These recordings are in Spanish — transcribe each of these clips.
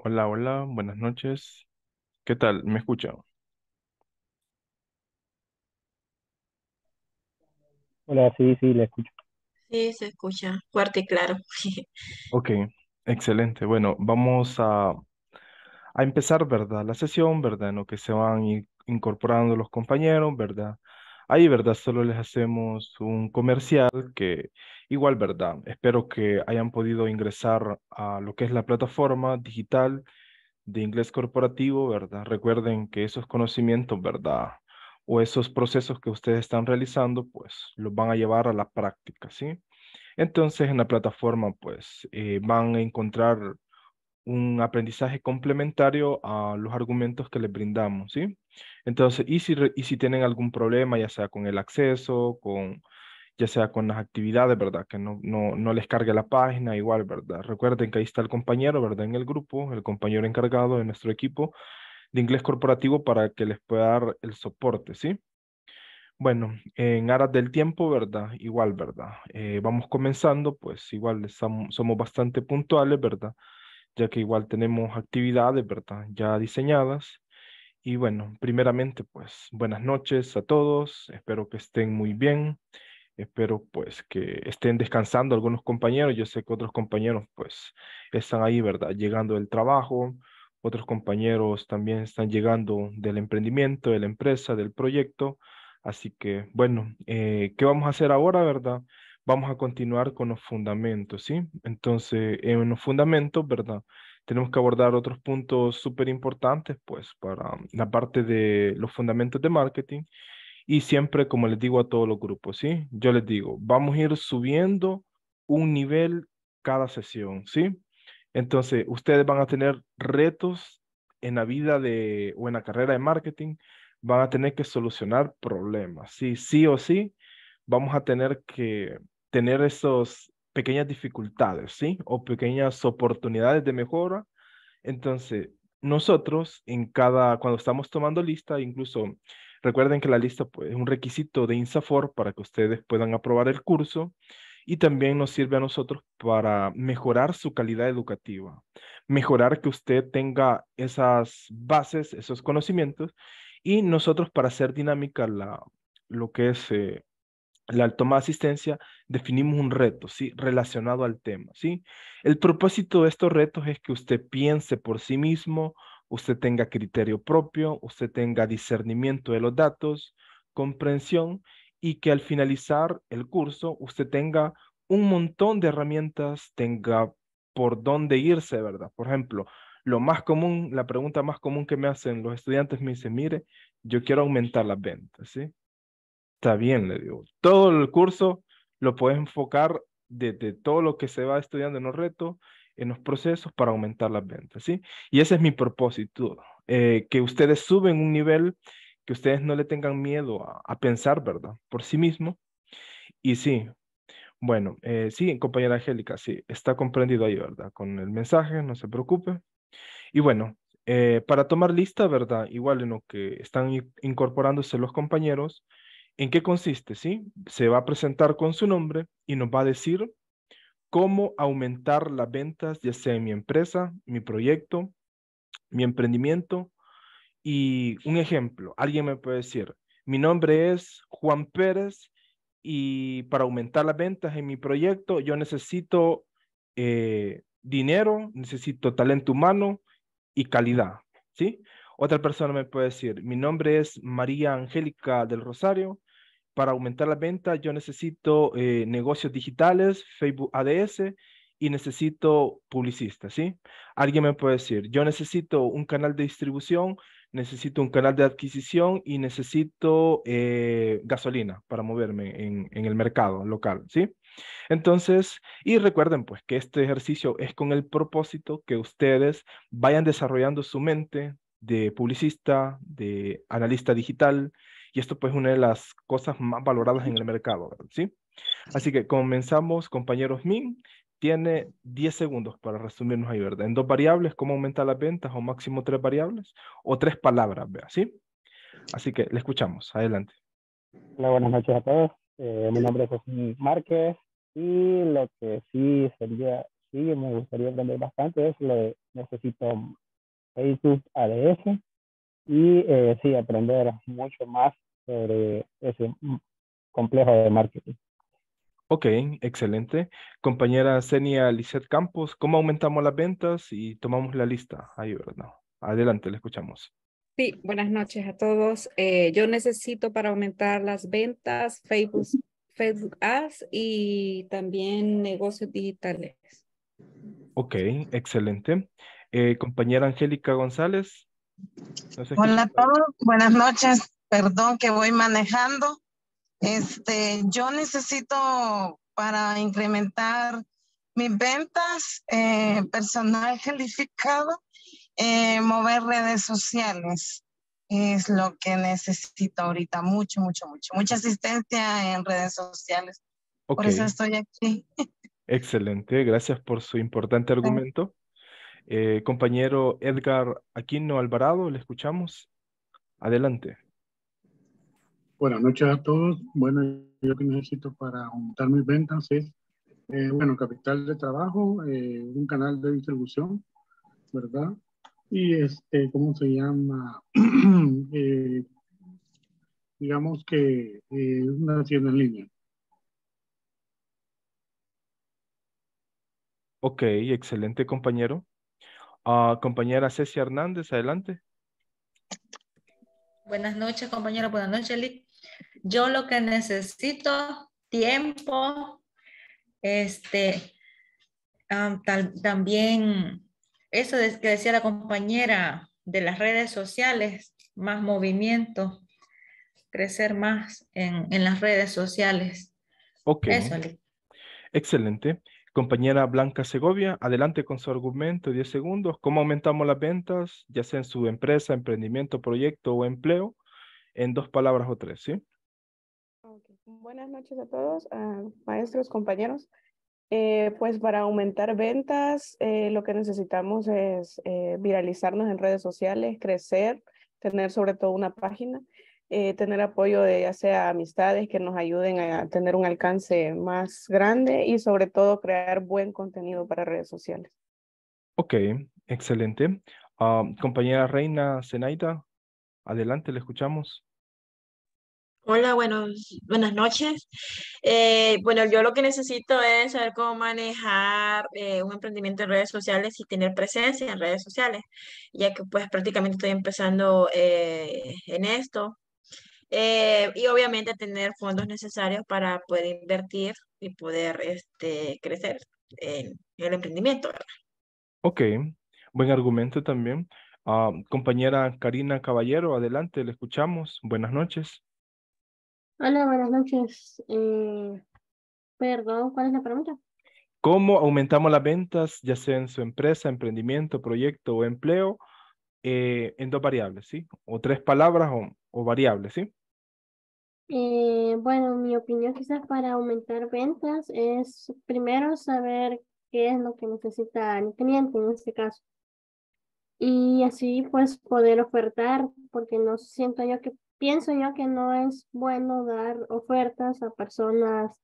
Hola, hola, buenas noches. ¿Qué tal? ¿Me escuchan? Hola, sí, sí, le escucho. Sí, se escucha fuerte y claro. Ok, excelente. Bueno, vamos a, a empezar, ¿verdad? La sesión, ¿verdad? En lo que se van incorporando los compañeros, ¿verdad? Ahí, ¿verdad? Solo les hacemos un comercial que igual, ¿verdad? Espero que hayan podido ingresar a lo que es la plataforma digital de inglés corporativo, ¿verdad? Recuerden que esos conocimientos, ¿verdad? O esos procesos que ustedes están realizando, pues los van a llevar a la práctica, ¿sí? Entonces, en la plataforma, pues eh, van a encontrar un aprendizaje complementario a los argumentos que les brindamos, ¿sí? Entonces, y si, y si tienen algún problema, ya sea con el acceso, con ya sea con las actividades, ¿verdad? Que no, les cargue la página, igual, ¿verdad? Recuerden que ahí está el compañero, ¿verdad? En el grupo, el compañero encargado de nuestro equipo de inglés corporativo para que les pueda dar el soporte, ¿sí? Bueno, en aras del tiempo, ¿verdad? Igual, ¿verdad? Eh, vamos comenzando, pues igual somos bastante puntuales, ¿verdad? Ya que igual tenemos actividades, ¿verdad? Ya diseñadas. Y bueno, primeramente, pues buenas noches a todos, espero que estén muy bien, espero pues que estén descansando algunos compañeros, yo sé que otros compañeros pues están ahí, ¿verdad? Llegando del trabajo, otros compañeros también están llegando del emprendimiento, de la empresa, del proyecto, así que bueno, eh, ¿qué vamos a hacer ahora, verdad? Vamos a continuar con los fundamentos, ¿sí? Entonces, en los fundamentos, ¿verdad? tenemos que abordar otros puntos súper importantes, pues, para mm, la parte de los fundamentos de marketing. Y siempre, como les digo a todos los grupos, ¿sí? Yo les digo, vamos a ir subiendo un nivel cada sesión, ¿sí? Entonces, ustedes van a tener retos en la vida de, o en la carrera de marketing, van a tener que solucionar problemas, ¿sí? Sí o sí, vamos a tener que tener esos pequeñas dificultades, ¿sí? O pequeñas oportunidades de mejora. Entonces, nosotros en cada, cuando estamos tomando lista, incluso recuerden que la lista pues, es un requisito de INSAFOR para que ustedes puedan aprobar el curso y también nos sirve a nosotros para mejorar su calidad educativa, mejorar que usted tenga esas bases, esos conocimientos y nosotros para hacer dinámica la, lo que es eh, la toma de asistencia definimos un reto, ¿sí? Relacionado al tema, ¿sí? El propósito de estos retos es que usted piense por sí mismo, usted tenga criterio propio, usted tenga discernimiento de los datos, comprensión y que al finalizar el curso usted tenga un montón de herramientas, tenga por dónde irse, ¿verdad? Por ejemplo, lo más común, la pregunta más común que me hacen los estudiantes me dice mire, yo quiero aumentar las ventas, ¿sí? Está bien, le digo. Todo el curso lo puedes enfocar desde todo lo que se va estudiando en los retos, en los procesos para aumentar las ventas, ¿sí? Y ese es mi propósito, eh, que ustedes suben un nivel, que ustedes no le tengan miedo a, pensar, ¿verdad? Por sí mismo. Y sí, bueno, eh, sí, compañera Angélica, sí, está comprendido ahí, ¿verdad? Con el mensaje, no se preocupe. Y bueno, eh, para tomar lista, ¿verdad? Igual en lo que están incorporándose los compañeros, ¿En qué consiste? ¿sí? Se va a presentar con su nombre y nos va a decir cómo aumentar las ventas, ya sea mi empresa, mi proyecto, mi emprendimiento. Y un ejemplo, alguien me puede decir, mi nombre es Juan Pérez y para aumentar las ventas en mi proyecto yo necesito eh, dinero, necesito talento humano y calidad, ¿sí? Otra persona me puede decir, mi nombre es María Angélica del Rosario para aumentar la venta yo necesito eh, negocios digitales, Facebook ADS y necesito publicistas, ¿sí? Alguien me puede decir, yo necesito un canal de distribución, necesito un canal de adquisición y necesito eh, gasolina para moverme en, en, el mercado local, ¿sí? Entonces, y recuerden pues que este ejercicio es con el propósito que ustedes vayan desarrollando su mente de publicista, de analista digital, y esto pues es una de las cosas más valoradas en el mercado, ¿sí? Así que comenzamos, compañeros Min. Tiene 10 segundos para resumirnos ahí, ¿verdad? En dos variables, cómo aumentar las ventas o máximo tres variables o tres palabras, ¿verdad? ¿sí? Así que le escuchamos. Adelante. Hola, buenas noches a todos. Eh, mi nombre es José Márquez y lo que sí sería, sí me gustaría aprender bastante es lo necesito Facebook ADS y eh, sí, aprender mucho más sobre ese complejo de marketing. Ok, excelente. Compañera Senia Lizeth Campos, ¿cómo aumentamos las ventas y tomamos la lista? Ahí, ¿verdad? Adelante, le escuchamos. Sí, buenas noches a todos. Eh, yo necesito para aumentar las ventas Facebook, Facebook Ads y también negocios digitales. Ok, excelente. Eh, compañera Angélica González, Hola a todos, buenas noches. Perdón que voy manejando. Este, yo necesito para incrementar mis ventas, eh, personal calificado, eh, mover redes sociales. Es lo que necesito ahorita, mucho, mucho, mucho. Mucha asistencia en redes sociales. Por eso estoy aquí. Excelente, gracias por su importante argumento. Eh, compañero Edgar Aquino Alvarado, le escuchamos. Adelante. Buenas noches a todos. Bueno, yo que necesito para aumentar mis ventas es, eh, bueno, capital de trabajo, eh, un canal de distribución, ¿verdad? Y este, ¿cómo se llama? digamos que una tienda en línea. Ok, excelente compañero compañera Cecia Hernández, adelante. Buenas noches, compañera. Buenas noches, Eli. Yo lo que necesito, tiempo, este, también eso que decía la compañera de las redes sociales, más movimiento, crecer más en, las redes sociales. Ok. Excelente. Compañera Blanca Segovia, adelante con su argumento, 10 segundos. ¿Cómo aumentamos las ventas, ya sea en su empresa, emprendimiento, proyecto o empleo? En dos palabras o tres, ¿sí? Buenas noches a todos, maestros, compañeros. Eh, pues para aumentar ventas, eh, lo que necesitamos es eh, viralizarnos en redes sociales, crecer, tener sobre todo una página. Eh, tener apoyo de ya sea amistades que nos ayuden a tener un alcance más grande y sobre todo crear buen contenido para redes sociales. Ok, excelente. Ah, compañera Reina Zenaida, adelante, le escuchamos. Hola, buenos, buenas noches. Eh, bueno, yo lo que necesito es saber cómo manejar eh, un emprendimiento en redes sociales y tener presencia en redes sociales, ya que pues prácticamente estoy empezando en esto. Eh, y obviamente tener fondos necesarios para poder invertir y poder este, crecer en, el emprendimiento. Ok, buen argumento también. Ah, compañera Karina Caballero, adelante, le escuchamos. Buenas noches. Hola, buenas noches. Eh, perdón, ¿cuál es la pregunta? ¿Cómo aumentamos las ventas, ya sea en su empresa, emprendimiento, proyecto o empleo, eh, en dos variables, ¿sí? O tres palabras o, o variables, ¿sí? Eh, bueno, mi opinión quizás para aumentar ventas es primero saber qué es lo que necesita el cliente en este caso. Y así pues poder ofertar, porque no siento yo que, pienso yo que no es bueno dar ofertas a personas,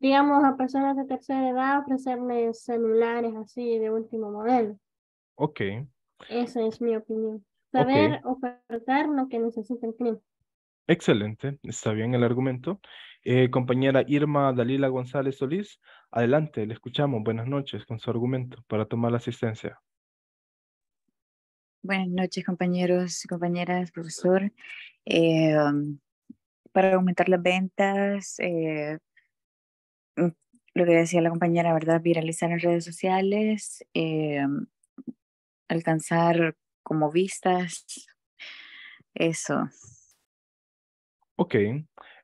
digamos a personas de tercera edad, ofrecerles celulares así de último modelo. Ok. Esa es mi opinión. Saber ofertar lo que necesita el cliente. Excelente, está bien el argumento. Eh, compañera Irma Dalila González Solís, adelante, le escuchamos. Buenas noches con su argumento para tomar la asistencia. Buenas noches, compañeros, compañeras, profesor. Eh, um, para aumentar las ventas, eh, mm, lo que decía la compañera, ¿verdad? Viralizar en redes sociales, um, alcanzar como vistas, eso. Ok,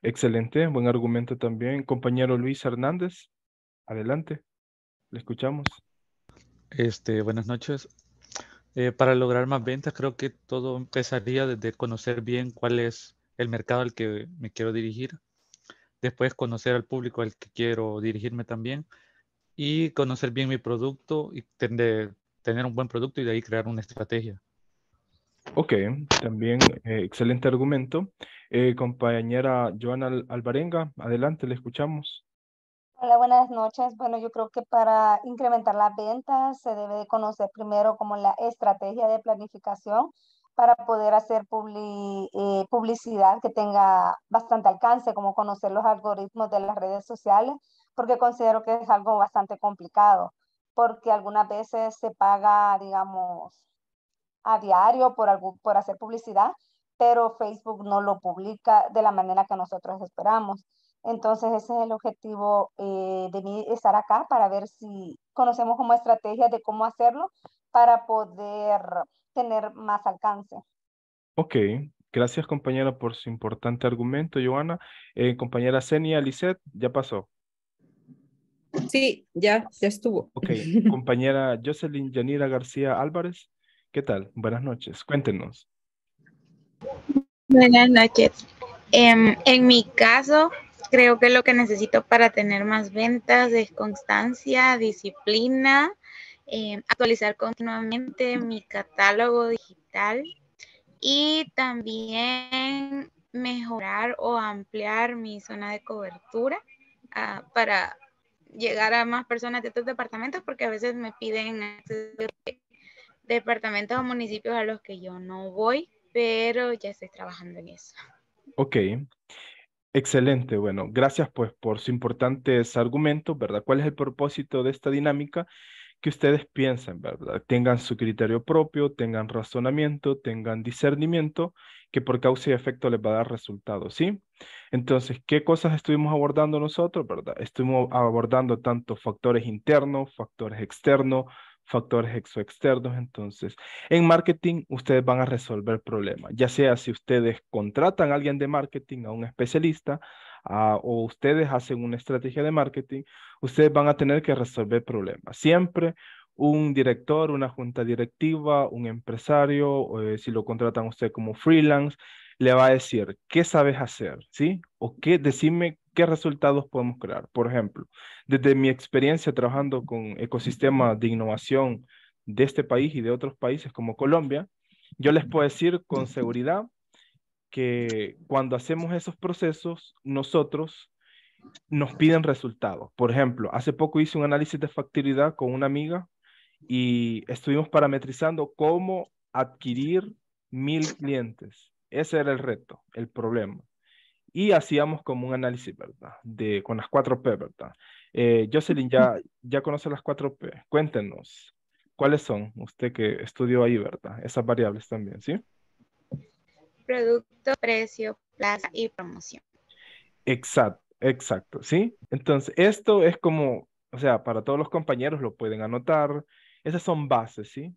excelente, buen argumento también. Compañero Luis Hernández, adelante, le escuchamos. Este, buenas noches. Eh, para lograr más ventas, creo que todo empezaría desde conocer bien cuál es el mercado al que me quiero dirigir. Después conocer al público al que quiero dirigirme también. Y conocer bien mi producto y tener, un buen producto y de ahí crear una estrategia. Ok, también eh, excelente argumento. Eh, compañera Joana Alvarenga, adelante, le escuchamos. Hola, buenas noches. Bueno, yo creo que para incrementar las ventas se debe conocer primero como la estrategia de planificación para poder hacer eh, publicidad que tenga bastante alcance, como conocer los algoritmos de las redes sociales, porque considero que es algo bastante complicado, porque algunas veces se paga, digamos, a diario por, algún, por hacer publicidad, pero Facebook no lo publica de la manera que nosotros esperamos. Entonces ese es el objetivo eh, de mí estar acá para ver si conocemos como estrategias de cómo hacerlo para poder tener más alcance. Ok, gracias compañera por su importante argumento, Joana. Eh, compañera Senia, Lisette, ya pasó. Sí, ya, ya estuvo. Ok, compañera Jocelyn Yanira García Álvarez, ¿qué tal? Buenas noches, cuéntenos. Buenas noches. Em, en, mi caso, creo que lo que necesito para tener más ventas es constancia, disciplina, em, actualizar continuamente mi catálogo digital y también mejorar o ampliar mi zona de cobertura ah, para llegar a más personas de otros departamentos porque a veces me piden acceso departamentos o municipios a los que yo no voy pero ya estoy trabajando en eso. Ok, excelente. Bueno, gracias pues por sus importantes argumentos, ¿verdad? ¿Cuál es el propósito de esta dinámica? Que ustedes piensen, ¿verdad? Tengan su criterio propio, tengan razonamiento, tengan discernimiento, que por causa y efecto les va a dar resultados, ¿sí? Entonces, ¿qué cosas estuvimos abordando nosotros, verdad? Estuvimos abordando tanto factores internos, factores externos, factores exoexternos. Entonces, en marketing, ustedes van a resolver problemas, ya sea si ustedes contratan a alguien de marketing, a un especialista, o ustedes hacen una estrategia de marketing, ustedes van a tener que resolver problemas. Siempre un director, una junta directiva, un empresario, eh, si lo contratan usted como freelance, le va a decir, ¿qué sabes hacer? ¿Sí? O qué, decime qué resultados podemos crear. Por ejemplo, desde mi experiencia trabajando con ecosistemas de innovación de este país y de otros países como Colombia, yo les puedo decir con seguridad que cuando hacemos esos procesos, nosotros nos piden resultados. Por ejemplo, hace poco hice un análisis de factibilidad con una amiga y estuvimos parametrizando cómo adquirir mil clientes. Ese era el reto, el problema y hacíamos como un análisis, ¿verdad? De, con las cuatro P, ¿verdad? Eh, Jocelyn, ya, ya conoce las cuatro P. Cuéntenos, ¿cuáles son? Usted que estudió ahí, ¿verdad? Esas variables también, ¿sí? Producto, precio, plaza y promoción. Exacto, exacto, ¿sí? Entonces, esto es como, o sea, para todos los compañeros lo pueden anotar. Esas son bases, ¿sí?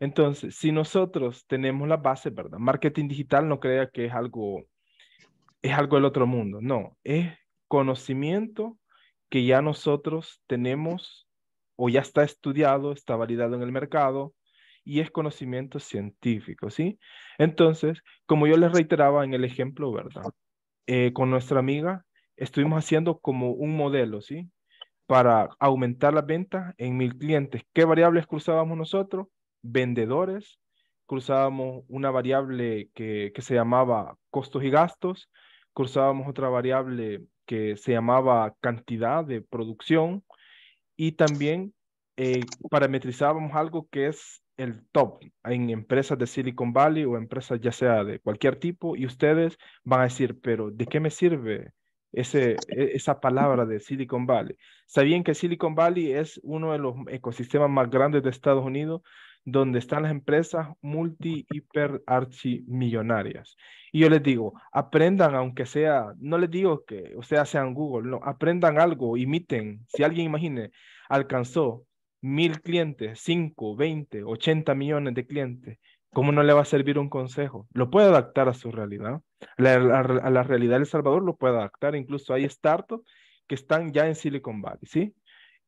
Entonces, si nosotros tenemos las bases, ¿verdad? Marketing digital no crea que es algo es algo del otro mundo, no, es conocimiento que ya nosotros tenemos o ya está estudiado, está validado en el mercado y es conocimiento científico, ¿sí? Entonces, como yo les reiteraba en el ejemplo, ¿verdad? Eh, con nuestra amiga estuvimos haciendo como un modelo, ¿sí? Para aumentar la venta en mil clientes. ¿Qué variables cruzábamos nosotros? Vendedores, cruzábamos una variable que, que se llamaba costos y gastos, cursábamos otra variable que se llamaba cantidad de producción y también eh, parametrizábamos algo que es el top en empresas de Silicon Valley o empresas ya sea de cualquier tipo y ustedes van a decir, pero ¿de qué me sirve ese, e, esa palabra de Silicon Valley? ¿Sabían que Silicon Valley es uno de los ecosistemas más grandes de Estados Unidos? donde están las empresas multi, hiper, millonarias. Y yo les digo, aprendan, aunque sea, no les digo que sea sean Google, no, aprendan algo, imiten. Si alguien imagine, alcanzó mil clientes, cinco, veinte, ochenta millones de clientes, ¿cómo no le va a servir un consejo? Lo puede adaptar a su realidad. a, la realidad del El Salvador lo puede adaptar. Incluso hay startups que están ya en Silicon Valley, ¿sí?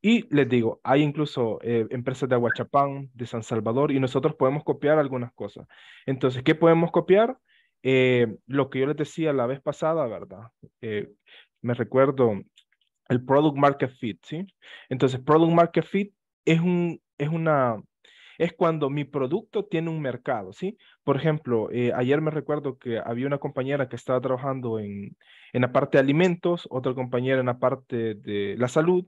Y les digo, hay incluso eh, empresas de Aguachapán, de San Salvador, y nosotros podemos copiar algunas cosas. Entonces, ¿qué podemos copiar? Eh, lo que yo les decía la vez pasada, ¿verdad? Eh, me recuerdo el Product Market Fit, ¿sí? Entonces, Product Market Fit es, un, es una... Es cuando mi producto tiene un mercado, ¿sí? Por ejemplo, ayer me recuerdo que había una compañera que estaba trabajando en, en la parte de alimentos, otra compañera en la parte de la salud,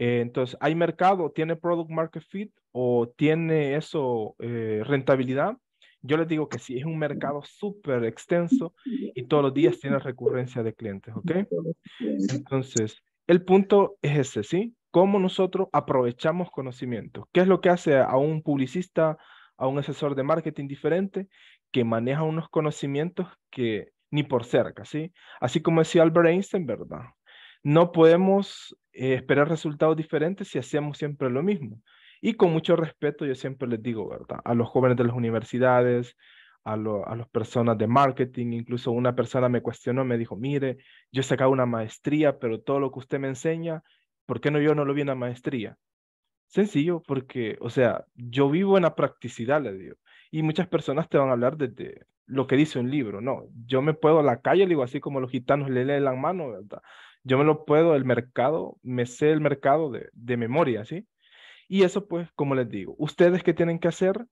eh, entonces, ¿hay mercado? ¿Tiene product market fit o tiene eso eh, rentabilidad? Yo les digo que sí, es un mercado súper extenso y todos los días tiene recurrencia de clientes, ¿ok? Entonces, el punto es ese, ¿sí? ¿Cómo nosotros aprovechamos conocimiento? ¿Qué es lo que hace a un publicista, a un asesor de marketing diferente que maneja unos conocimientos que ni por cerca, ¿sí? Así como decía Albert Einstein, ¿verdad? no podemos eh, esperar resultados diferentes si hacemos siempre lo mismo. Y con mucho respeto, yo siempre les digo, ¿verdad? A los jóvenes de las universidades, a, las personas de marketing, incluso una persona me cuestionó, me dijo, mire, yo he sacado una maestría, pero todo lo que usted me enseña, ¿por qué no yo no lo vi en la maestría? Sencillo, porque, o sea, yo vivo en la practicidad, le digo. Y muchas personas te van a hablar de lo que dice un libro, no. Yo me puedo a la calle, le digo, así como los gitanos le leen la mano, ¿verdad? Yo me lo puedo, el mercado, me sé el mercado de, de memoria, ¿sí? Y eso pues, como les digo, ustedes que tienen que hacer,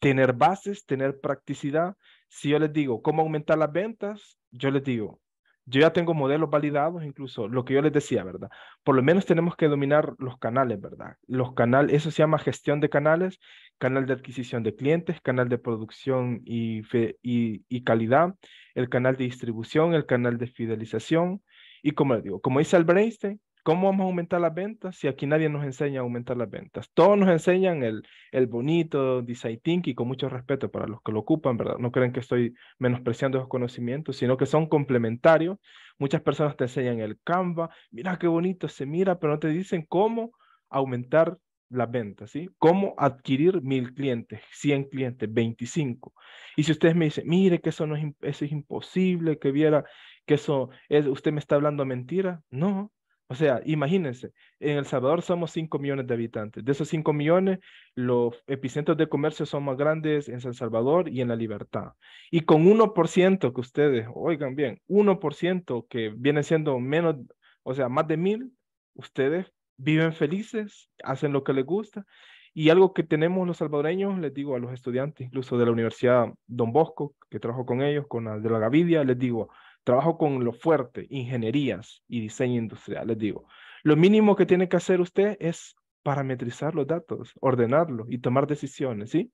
tener bases, tener practicidad. Si yo les digo cómo aumentar las ventas, yo les digo, yo ya tengo modelos validados, incluso lo que yo les decía, ¿verdad? Por lo menos tenemos que dominar los canales, ¿verdad? Los canales, eso se llama gestión de canales, canal de adquisición de clientes, canal de producción y, y, y calidad, el canal de distribución, el canal de fidelización, y como digo, como dice el Einstein, ¿cómo vamos a aumentar las ventas si aquí nadie nos enseña a aumentar las ventas? Todos nos enseñan el, el bonito design thinking con mucho respeto para los que lo ocupan, ¿verdad? No creen que estoy menospreciando esos conocimientos, sino que son complementarios. Muchas personas te enseñan el Canva, mira qué bonito se mira, pero no te dicen cómo aumentar las ventas, ¿sí? ¿Cómo adquirir mil clientes, 100 clientes, 25? Y si ustedes me dicen, mire que eso, no es, eso es imposible, que viera que eso es, usted me está hablando mentira. No. O sea, imagínense, en El Salvador somos 5 millones de habitantes. De esos 5 millones, los epicentros de comercio son más grandes en San Salvador y en La Libertad. Y con 1% que ustedes, oigan bien, 1% que viene siendo menos, o sea, más de mil, ustedes viven felices, hacen lo que les gusta. Y algo que tenemos los salvadoreños, les digo a los estudiantes, incluso de la Universidad Don Bosco, que trabajo con ellos, con la de la Gavidia, les digo, Trabajo con lo fuerte, ingenierías y diseño industrial, les digo. Lo mínimo que tiene que hacer usted es parametrizar los datos, ordenarlos y tomar decisiones, ¿sí?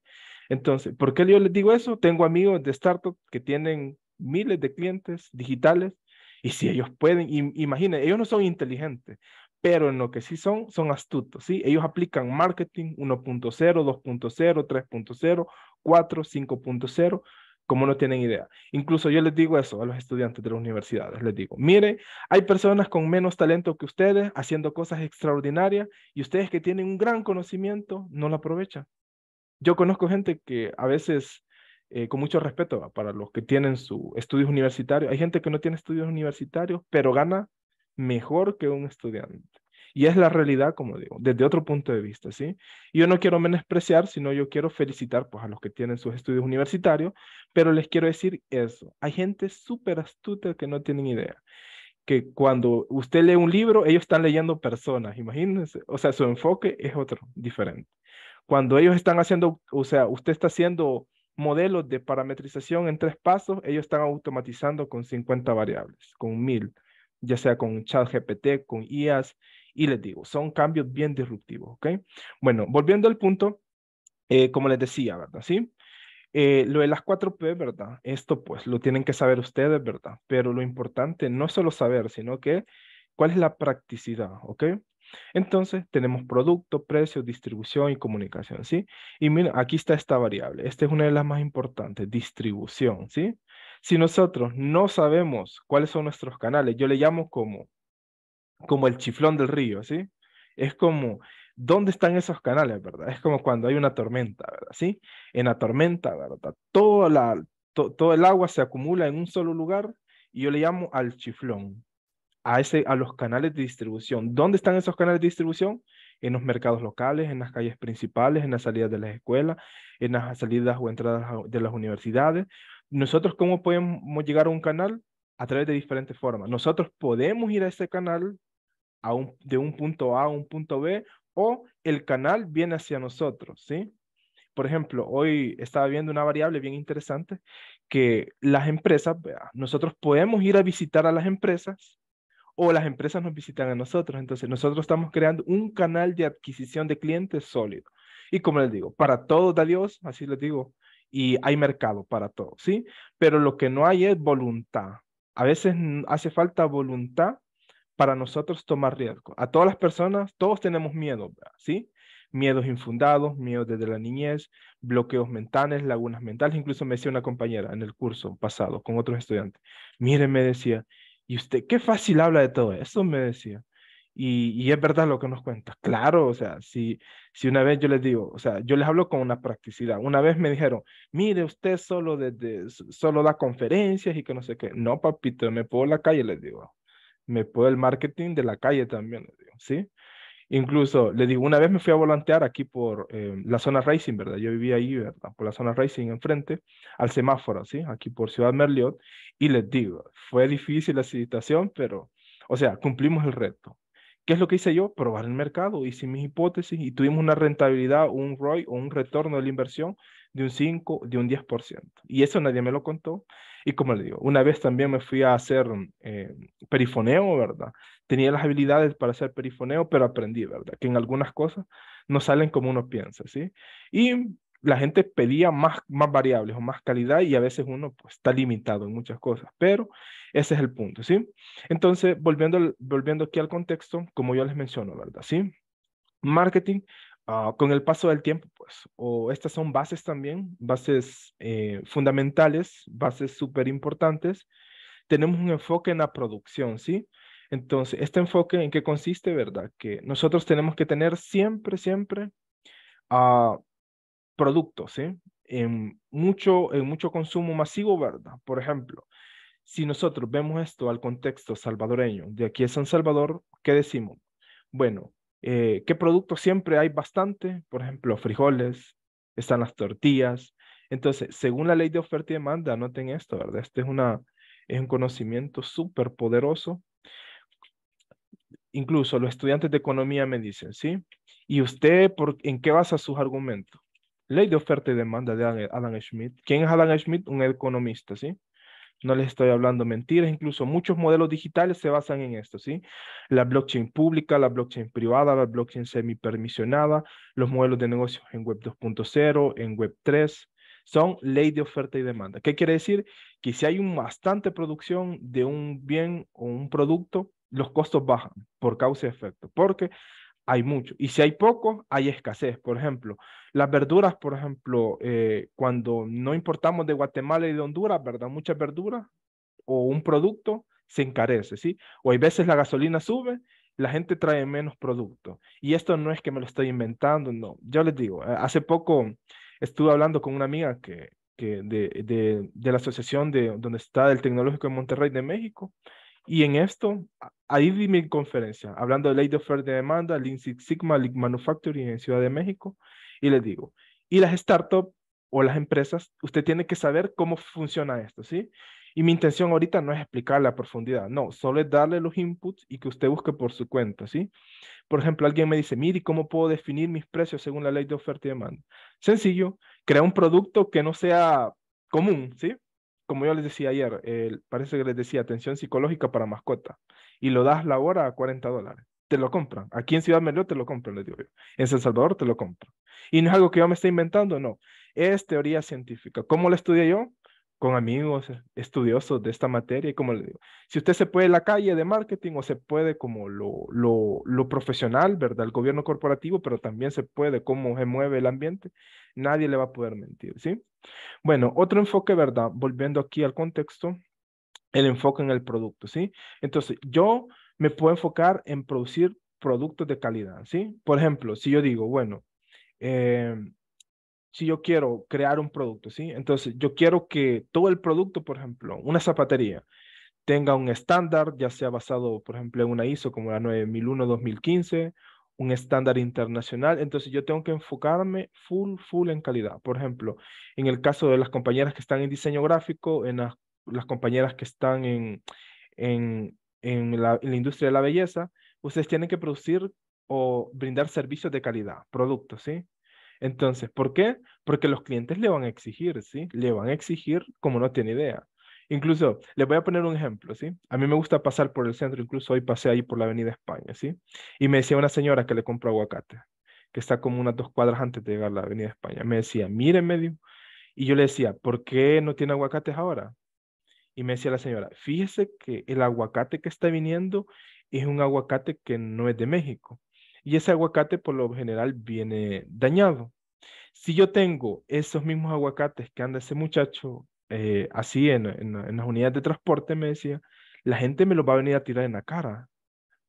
Entonces, ¿por qué yo les digo eso? Tengo amigos de startup que tienen miles de clientes digitales y si ellos pueden, imagínense, ellos no son inteligentes, pero en lo que sí son, son astutos, ¿sí? Ellos aplican marketing 1.0, 2.0, 3.0, 4, 5.0, como no tienen idea. Incluso yo les digo eso a los estudiantes de las universidades, les digo, mire, hay personas con menos talento que ustedes haciendo cosas extraordinarias y ustedes que tienen un gran conocimiento no lo aprovechan. Yo conozco gente que a veces, eh, con mucho respeto para los que tienen sus estudios universitarios, hay gente que no tiene estudios universitarios, pero gana mejor que un estudiante. Y es la realidad, como digo, desde otro punto de vista, ¿sí? yo no quiero menospreciar, sino yo quiero felicitar pues, a los que tienen sus estudios universitarios, pero les quiero decir eso. Hay gente súper astuta que no tienen idea que cuando usted lee un libro, ellos están leyendo personas, imagínense. O sea, su enfoque es otro, diferente. Cuando ellos están haciendo, o sea, usted está haciendo modelos de parametrización en tres pasos, ellos están automatizando con 50 variables, con 1000, ya sea con ChatGPT, con IAS, y les digo, son cambios bien disruptivos, ¿ok? Bueno, volviendo al punto, eh, como les decía, ¿verdad? Sí. Eh, lo de las 4P, ¿verdad? Esto pues lo tienen que saber ustedes, ¿verdad? Pero lo importante no solo saber, sino que cuál es la practicidad, ¿ok? Entonces tenemos producto, precio, distribución y comunicación, ¿sí? Y mira, aquí está esta variable. Esta es una de las más importantes, distribución, ¿sí? Si nosotros no sabemos cuáles son nuestros canales, yo le llamo como como el chiflón del río, ¿sí? Es como, ¿dónde están esos canales, verdad? Es como cuando hay una tormenta, ¿verdad? ¿Sí? En la tormenta, ¿verdad? Toda la, todo el agua se acumula en un solo lugar y yo le llamo al chiflón, a, ese, a los canales de distribución. ¿Dónde están esos canales de distribución? En los mercados locales, en las calles principales, en las salidas de las escuelas, en las salidas o entradas de las universidades. Nosotros, ¿cómo podemos llegar a un canal? A través de diferentes formas. Nosotros podemos ir a ese canal de un punto A a un punto B o el canal viene hacia nosotros, ¿sí? Por ejemplo, hoy estaba viendo una variable bien interesante que las empresas, nosotros podemos ir a visitar a las empresas o las empresas nos visitan a nosotros. Entonces, nosotros estamos creando un canal de adquisición de clientes sólido. Y como les digo, para todos da Dios, así les digo, y hay mercado para todos ¿sí? Pero lo que no hay es voluntad. A veces hace falta voluntad para nosotros tomar riesgo. A todas las personas, todos tenemos miedo, ¿sí? Miedos infundados, miedos desde la niñez, bloqueos mentales, lagunas mentales. Incluso me decía una compañera en el curso pasado con otros estudiantes, miren, me decía, ¿y usted qué fácil habla de todo eso? Me decía. Y, es verdad lo que nos cuenta. Claro, o sea, si, si una vez yo les digo, o sea, yo les hablo con una practicidad. Una vez me dijeron, mire, usted solo, desde, solo da conferencias y que no sé qué. No, papito, me puedo la calle, les digo me puedo el marketing de la calle también, ¿sí? Incluso, le digo, una vez me fui a volantear aquí por eh, la zona Racing, ¿verdad? Yo vivía ahí, ¿verdad? Por la zona Racing enfrente, al semáforo, ¿sí? Aquí por Ciudad Merliot. Y les digo, fue difícil la situación, pero, o sea, cumplimos el reto. ¿Qué es lo que hice yo? Probar el mercado, hice mis hipótesis y tuvimos una rentabilidad, un ROI o un retorno de la inversión de un 5, de un 10%. Y eso nadie me lo contó. Y como le digo, una vez también me fui a hacer eh, perifoneo, ¿verdad? Tenía las habilidades para hacer perifoneo, pero aprendí, ¿verdad? Que en algunas cosas no salen como uno piensa, ¿sí? Y la gente pedía más, más variables o más calidad y a veces uno pues, está limitado en muchas cosas, pero ese es el punto, ¿sí? Entonces, volviendo, volviendo aquí al contexto, como yo les menciono, ¿verdad? ¿Sí? Marketing Ah, con el paso del tiempo, pues, o estas son bases también, bases eh, fundamentales, bases súper importantes. Tenemos un enfoque en la producción, ¿sí? Entonces, este enfoque en qué consiste, ¿verdad? Que nosotros tenemos que tener siempre, siempre ah, productos, ¿sí? En mucho, en mucho consumo masivo, ¿verdad? Por ejemplo, si nosotros vemos esto al contexto salvadoreño, de aquí a San Salvador, ¿qué decimos? Bueno, eh, ¿Qué productos siempre hay bastante? Por ejemplo, frijoles, están las tortillas. Entonces, según la ley de oferta y demanda, anoten esto, ¿verdad? Este es, una, es un conocimiento súper poderoso. Incluso los estudiantes de economía me dicen, ¿sí? ¿Y usted por, en qué basa sus argumentos? Ley de oferta y demanda de Adam Smith. ¿Quién es Alan Smith? Un economista, ¿sí? No les estoy hablando mentiras, incluso muchos modelos digitales se basan en esto, ¿sí? La blockchain pública, la blockchain privada, la blockchain semi-permisionada, los modelos de negocios en Web 2.0, en Web 3, son ley de oferta y demanda. ¿Qué quiere decir? Que si hay un bastante producción de un bien o un producto, los costos bajan por causa y efecto, porque hay mucho. Y si hay poco, hay escasez. Por ejemplo, las verduras, por ejemplo, eh, cuando no importamos de Guatemala y de Honduras, ¿verdad? Muchas verduras o un producto se encarece, ¿sí? O hay veces la gasolina sube, la gente trae menos producto. Y esto no es que me lo estoy inventando, no. Yo les digo, eh, hace poco estuve hablando con una amiga que, que de, de, de la asociación de, donde está el Tecnológico de Monterrey de México, y en esto, ahí vi mi conferencia, hablando de ley de oferta y demanda, Lean Sigma, Lean Manufacturing en Ciudad de México, y les digo, y las startups o las empresas, usted tiene que saber cómo funciona esto, ¿sí? Y mi intención ahorita no es explicar la profundidad, no, solo es darle los inputs y que usted busque por su cuenta, ¿sí? Por ejemplo, alguien me dice, mire, ¿cómo puedo definir mis precios según la ley de oferta y demanda? Sencillo, crea un producto que no sea común, ¿sí? como yo les decía ayer, parece que les decía atención psicológica para mascota y lo das la hora a 40 dólares. Te lo compran. Aquí en Ciudad méxico te lo compran, les digo yo. En San Salvador te lo compran. Y no es algo que yo me esté inventando, no. Es teoría científica. ¿Cómo la estudié yo? Con amigos eh, estudiosos de esta materia. Y como les digo, si usted se puede en la calle de marketing o se puede como lo, lo, lo profesional, ¿verdad? El gobierno corporativo, pero también se puede cómo se mueve el ambiente, nadie le va a poder mentir, ¿sí? Bueno, otro enfoque, ¿verdad? Volviendo aquí al contexto, el enfoque en el producto, ¿sí? Entonces, yo me puedo enfocar en producir productos de calidad, ¿sí? Por ejemplo, si yo digo, bueno, em, si yo quiero crear un producto, ¿sí? Entonces, yo quiero que todo el producto, por ejemplo, una zapatería, tenga un estándar, ya sea basado, por ejemplo, en una ISO como la 9001-2015 un estándar internacional, entonces yo tengo que enfocarme full, full en calidad. Por ejemplo, en el caso de las compañeras que están en diseño gráfico, en las, compañeras que están en, en, la, industria de la belleza, ustedes tienen que producir o brindar servicios de calidad, productos, ¿sí? Entonces, ¿por qué? Porque los clientes le van a exigir, ¿sí? Le van a exigir como no tiene idea. Incluso, les voy a poner un ejemplo, ¿sí? A mí me gusta pasar por el centro, incluso hoy pasé ahí por la Avenida España, ¿sí? Y me decía una señora que le compró aguacate, que está como unas dos cuadras antes de llegar a la Avenida España. Me decía, mire, medio. Y yo le decía, ¿por qué no tiene aguacates ahora? Y me decía la señora, fíjese que el aguacate que está viniendo es un aguacate que no es de México. Y ese aguacate por lo general viene dañado. Si yo tengo esos mismos aguacates que anda ese muchacho eh, así en, las unidades de transporte, me decía, la gente me lo va a venir a tirar en la cara,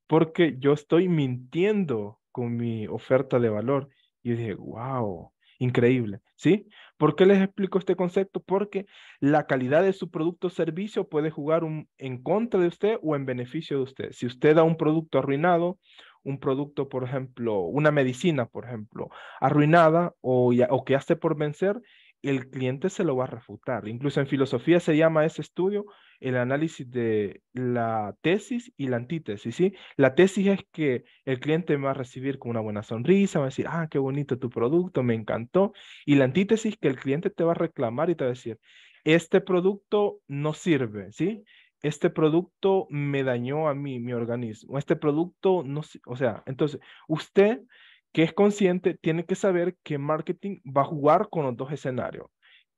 porque yo estoy mintiendo con mi oferta de valor. Y dije, wow, increíble, ¿sí? ¿Por qué les explico este concepto? Porque la calidad de su producto o servicio puede jugar un, en contra de usted o en beneficio de usted. Si usted da un producto arruinado, un producto, por ejemplo, una medicina, por ejemplo, arruinada o, o que hace por vencer, el cliente se lo va a refutar. Incluso en filosofía se llama ese estudio el análisis de la tesis y la antítesis, ¿sí? La tesis es que el cliente va a recibir con una buena sonrisa, va a decir, ah, qué bonito tu producto, me encantó. Y la antítesis que el cliente te va a reclamar y te va a decir, este producto no sirve, ¿sí? Este producto me dañó a mí, mi organismo. Este producto no, o sea, entonces, usted que es consciente tiene que saber que marketing va a jugar con los dos escenarios,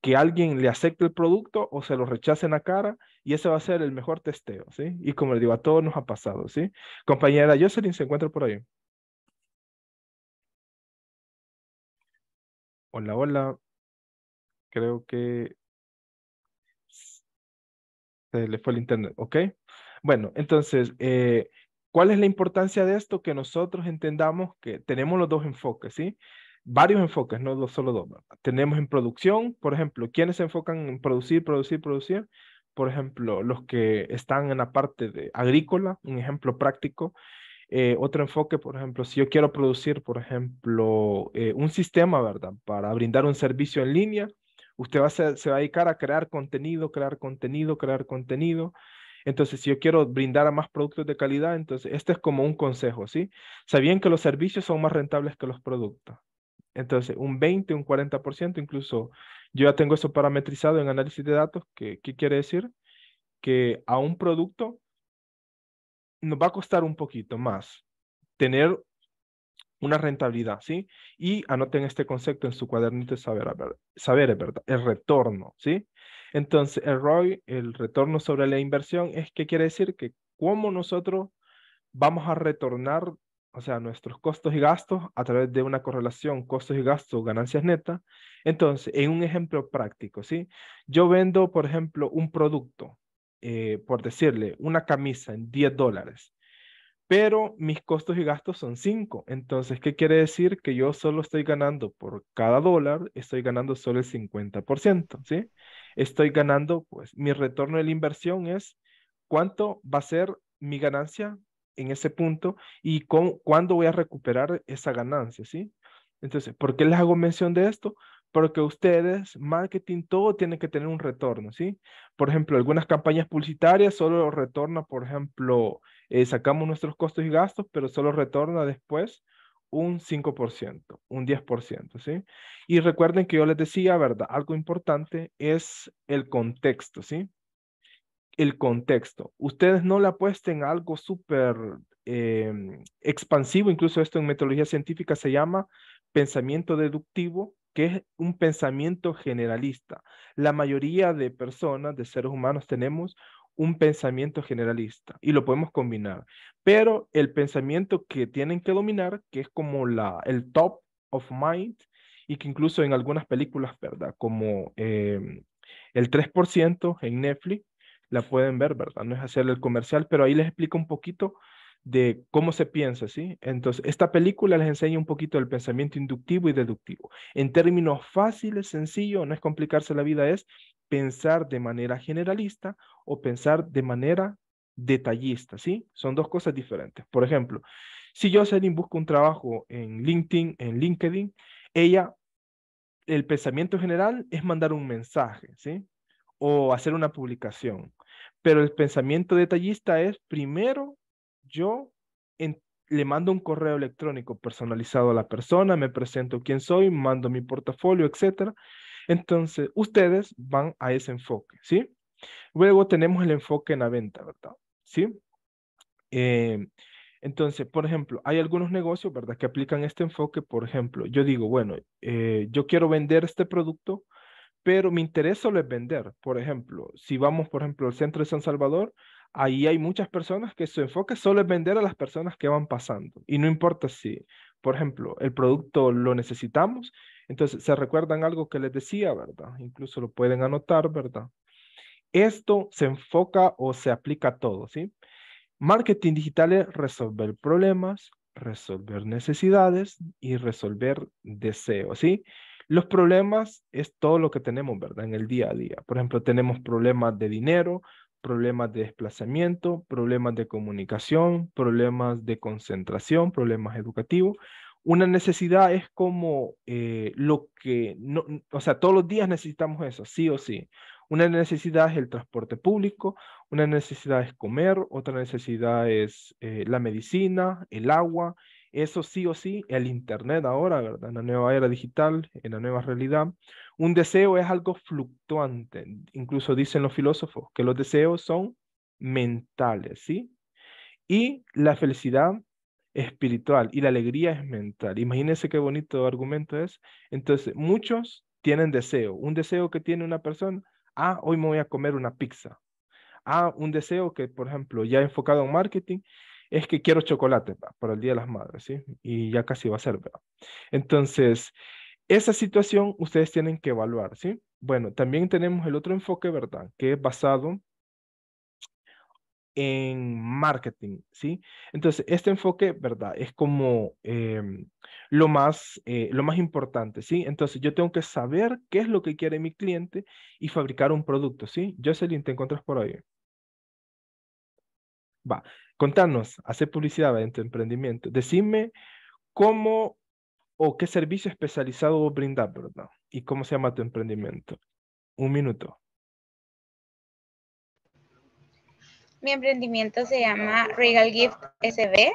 que alguien le acepte el producto o se lo rechacen a la cara y ese va a ser el mejor testeo, ¿sí? Y como les digo, a todos nos ha pasado, ¿sí? Compañera Jocelyn se encuentra por ahí. Hola, hola. Creo que se le fue el internet, ¿ok? Bueno, entonces, eh, ¿Cuál es la importancia de esto? Que nosotros entendamos que tenemos los dos enfoques, ¿sí? Varios enfoques, no solo dos. Tenemos en producción, por ejemplo, quienes se enfocan en producir, producir, producir. Por ejemplo, los que están en la parte de agrícola, un ejemplo práctico. Eh, otro enfoque, por ejemplo, si yo quiero producir, por ejemplo, eh, un sistema, ¿verdad? Para brindar un servicio en línea, usted va a se va a dedicar a crear contenido, crear contenido, crear contenido. Entonces, si yo quiero brindar a más productos de calidad, entonces este es como un consejo, ¿sí? Sabían que los servicios son más rentables que los productos. Entonces, un 20, un 40%, incluso yo ya tengo eso parametrizado en análisis de datos, ¿qué quiere decir? Que a un producto nos va a costar un poquito más tener una rentabilidad, ¿sí? Y anoten este concepto en su cuadernito de saber, saber ¿verdad? El retorno, ¿sí? Entonces, el ROI, el retorno sobre la inversión, es que quiere decir que cómo nosotros vamos a retornar, o sea, nuestros costos y gastos a través de una correlación costos y gastos, ganancias netas. Entonces, en un ejemplo práctico, ¿sí? Yo vendo, por ejemplo, un producto, eh, por decirle, una camisa en 10 dólares pero mis costos y gastos son 5. Entonces, ¿qué quiere decir? Que yo solo estoy ganando por cada dólar, estoy ganando solo el 50%, ¿sí? Estoy ganando, pues, mi retorno de la inversión es cuánto va a ser mi ganancia en ese punto y con, cuándo voy a recuperar esa ganancia, ¿sí? Entonces, ¿por qué les hago mención de esto? Porque ustedes, marketing, todo tiene que tener un retorno, ¿sí? Por ejemplo, algunas campañas publicitarias solo retorna, por ejemplo, eh, sacamos nuestros costos y gastos, pero solo retorna después un 5%, un 10%, ¿sí? Y recuerden que yo les decía, ¿verdad? Algo importante es el contexto, ¿sí? El contexto. Ustedes no le apuesten algo súper em, expansivo, incluso esto en metodología científica se llama pensamiento deductivo, que es un pensamiento generalista. La mayoría de personas, de seres humanos, tenemos un pensamiento generalista y lo podemos combinar. Pero el pensamiento que tienen que dominar, que es como la, el top of mind, y que incluso en algunas películas, ¿verdad? Como em, el 3% en Netflix, la pueden ver, ¿verdad? No es hacer el comercial, pero ahí les explico un poquito de cómo se piensa, ¿sí? Entonces, esta película les enseña un poquito el pensamiento inductivo y deductivo. En términos fáciles, sencillo, no es complicarse la vida, es pensar de manera generalista o pensar de manera detallista, ¿sí? Son dos cosas diferentes. Por ejemplo, si yo, Selin, busco un trabajo en LinkedIn, en LinkedIn, ella, el pensamiento general es mandar un mensaje, ¿sí? O hacer una publicación. Pero el pensamiento detallista es primero yo le mando un correo electrónico personalizado a la persona, me presento quién soy, mando mi portafolio, etc., entonces, ustedes van a ese enfoque, ¿sí? Luego tenemos el enfoque en la venta, ¿verdad? ¿Sí? Eh, entonces, por ejemplo, hay algunos negocios, ¿verdad? Que aplican este enfoque. Por ejemplo, yo digo, bueno, eh, yo quiero vender este producto, pero mi interés solo es vender. Por ejemplo, si vamos, por ejemplo, al centro de San Salvador, ahí hay muchas personas que su enfoque solo es vender a las personas que van pasando. Y no importa si, por ejemplo, el producto lo necesitamos, entonces, se recuerdan algo que les decía, ¿verdad? Incluso lo pueden anotar, ¿verdad? Esto se enfoca o se aplica a todo, ¿sí? Marketing digital es resolver problemas, resolver necesidades y resolver deseos, ¿sí? Los problemas es todo lo que tenemos, ¿verdad? En el día a día. Por ejemplo, tenemos problemas de dinero, problemas de desplazamiento, problemas de comunicación, problemas de concentración, problemas educativos una necesidad es como eh, lo que, no, o sea, todos los días necesitamos eso, sí o sí. Una necesidad es el transporte público, una necesidad es comer, otra necesidad es eh, la medicina, el agua, eso sí o sí, el Internet ahora, ¿verdad? En la nueva era digital, en la nueva realidad. Un deseo es algo fluctuante, incluso dicen los filósofos que los deseos son mentales, ¿sí? Y la felicidad espiritual y la alegría es mental. Imagínense qué bonito argumento es. Entonces, muchos tienen deseo. Un deseo que tiene una persona, ah, hoy me voy a comer una pizza. Ah, un deseo que, por ejemplo, ya enfocado en marketing, es que quiero chocolate para el Día de las Madres, ¿sí? Y ya casi va a ser, verdad Entonces, esa situación ustedes tienen que evaluar, ¿sí? Bueno, también tenemos el otro enfoque, ¿verdad? Que es basado en marketing, ¿sí? Entonces, este enfoque, ¿verdad? Es como em, lo, más, eh, lo más importante, ¿sí? Entonces, yo tengo que saber qué es lo que quiere mi cliente y fabricar un producto, ¿sí? Jocelyn, ¿te encuentras por ahí? Va, contanos, hacer publicidad en tu emprendimiento. Decime cómo o qué servicio especializado brindas ¿verdad? Y cómo se llama tu emprendimiento. Un minuto. Mi emprendimiento se llama Regal Gift SB.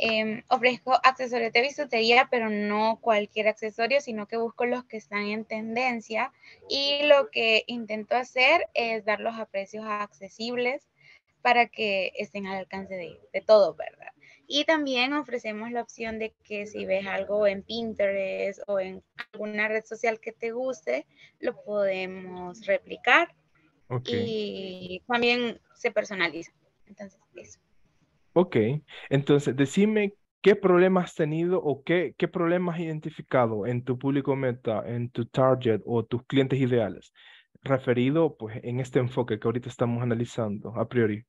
Em, ofrezco accesorios de bisutería, pero no cualquier accesorio, sino que busco los que están en tendencia y lo que intento hacer es darlos a precios accesibles para que estén al alcance de, de todos, ¿verdad? Y también ofrecemos la opción de que si ves algo en Pinterest o en alguna red social que te guste, lo podemos replicar y también se personaliza. Entonces, eso. Ok, entonces decime qué problemas has tenido o qué, qué problemas has identificado en tu público meta, en tu target o tus clientes ideales, referido pues en este enfoque que ahorita estamos analizando a priori.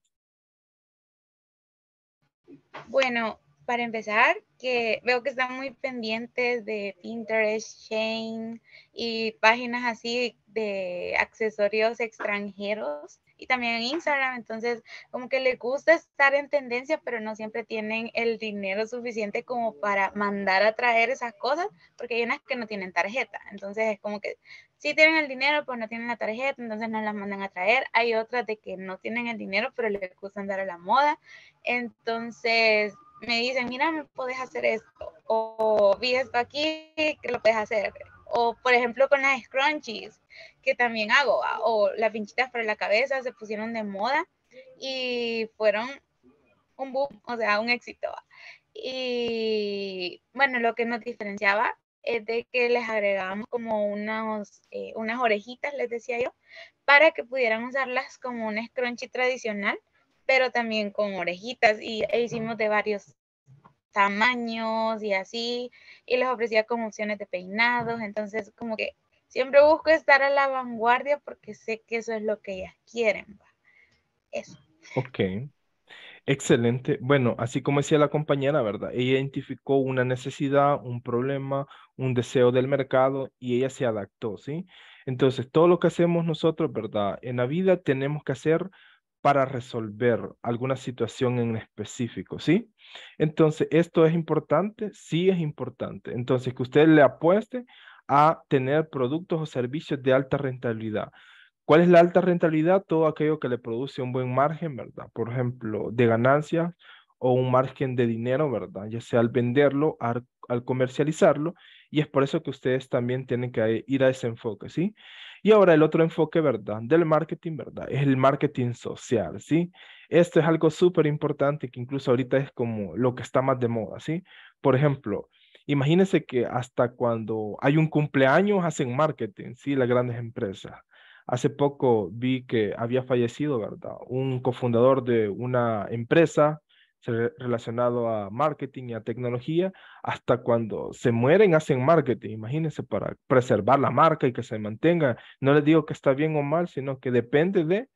Bueno, para empezar, que veo que están muy pendientes de Pinterest, Shane y páginas así de accesorios extranjeros y también Instagram. Entonces, como que les gusta estar en tendencia, pero no siempre tienen el dinero suficiente como para mandar a traer esas cosas, porque hay unas que no tienen tarjeta. Entonces, es como que si tienen el dinero, pero no tienen la tarjeta, entonces no las mandan a traer. Hay otras de que no tienen el dinero, pero les gusta andar a la moda. Entonces, me dicen, mira, me puedes hacer esto, o vi esto aquí, que lo puedes hacer. O, por ejemplo, con las scrunchies, que también hago, ah, o las pinchitas para la cabeza, se pusieron de moda y fueron un boom, o sea, un éxito. Ah. Y bueno, lo que nos diferenciaba es de que les agregábamos como unos, eh, unas orejitas, les decía yo, para que pudieran usarlas como un scrunchie tradicional pero también con orejitas y e hicimos de varios tamaños y así, y les ofrecía como opciones de peinados, entonces como que siempre busco estar a la vanguardia porque sé que eso es lo que ellas quieren. Eso. Ok. Excelente. Bueno, así como decía la compañera, ¿verdad? Ella identificó una necesidad, un problema, un deseo del mercado y ella se adaptó, ¿sí? Entonces, todo lo que hacemos nosotros, ¿verdad? En la vida tenemos que hacer para resolver alguna situación en específico, ¿sí? Entonces, ¿esto es importante? Sí, es importante. Entonces, que usted le apueste a tener productos o servicios de alta rentabilidad. ¿Cuál es la alta rentabilidad? Todo aquello que le produce un buen margen, ¿verdad? Por ejemplo, de ganancias o un margen de dinero, ¿verdad? Ya sea al venderlo, al, al comercializarlo y es por eso que ustedes también tienen que ir a ese enfoque, ¿sí? Y ahora el otro enfoque, ¿verdad? Del marketing, ¿verdad? Es el marketing social, ¿sí? Esto es algo súper importante que incluso ahorita es como lo que está más de moda, ¿sí? Por ejemplo, imagínense que hasta cuando hay un cumpleaños hacen marketing, ¿sí? Las grandes empresas. Hace poco vi que había fallecido, ¿verdad? Un cofundador de una empresa relacionado a marketing y a tecnología, hasta cuando se mueren hacen marketing, imagínense, para preservar la marca y que se mantenga. No les digo que está bien o mal, sino que depende de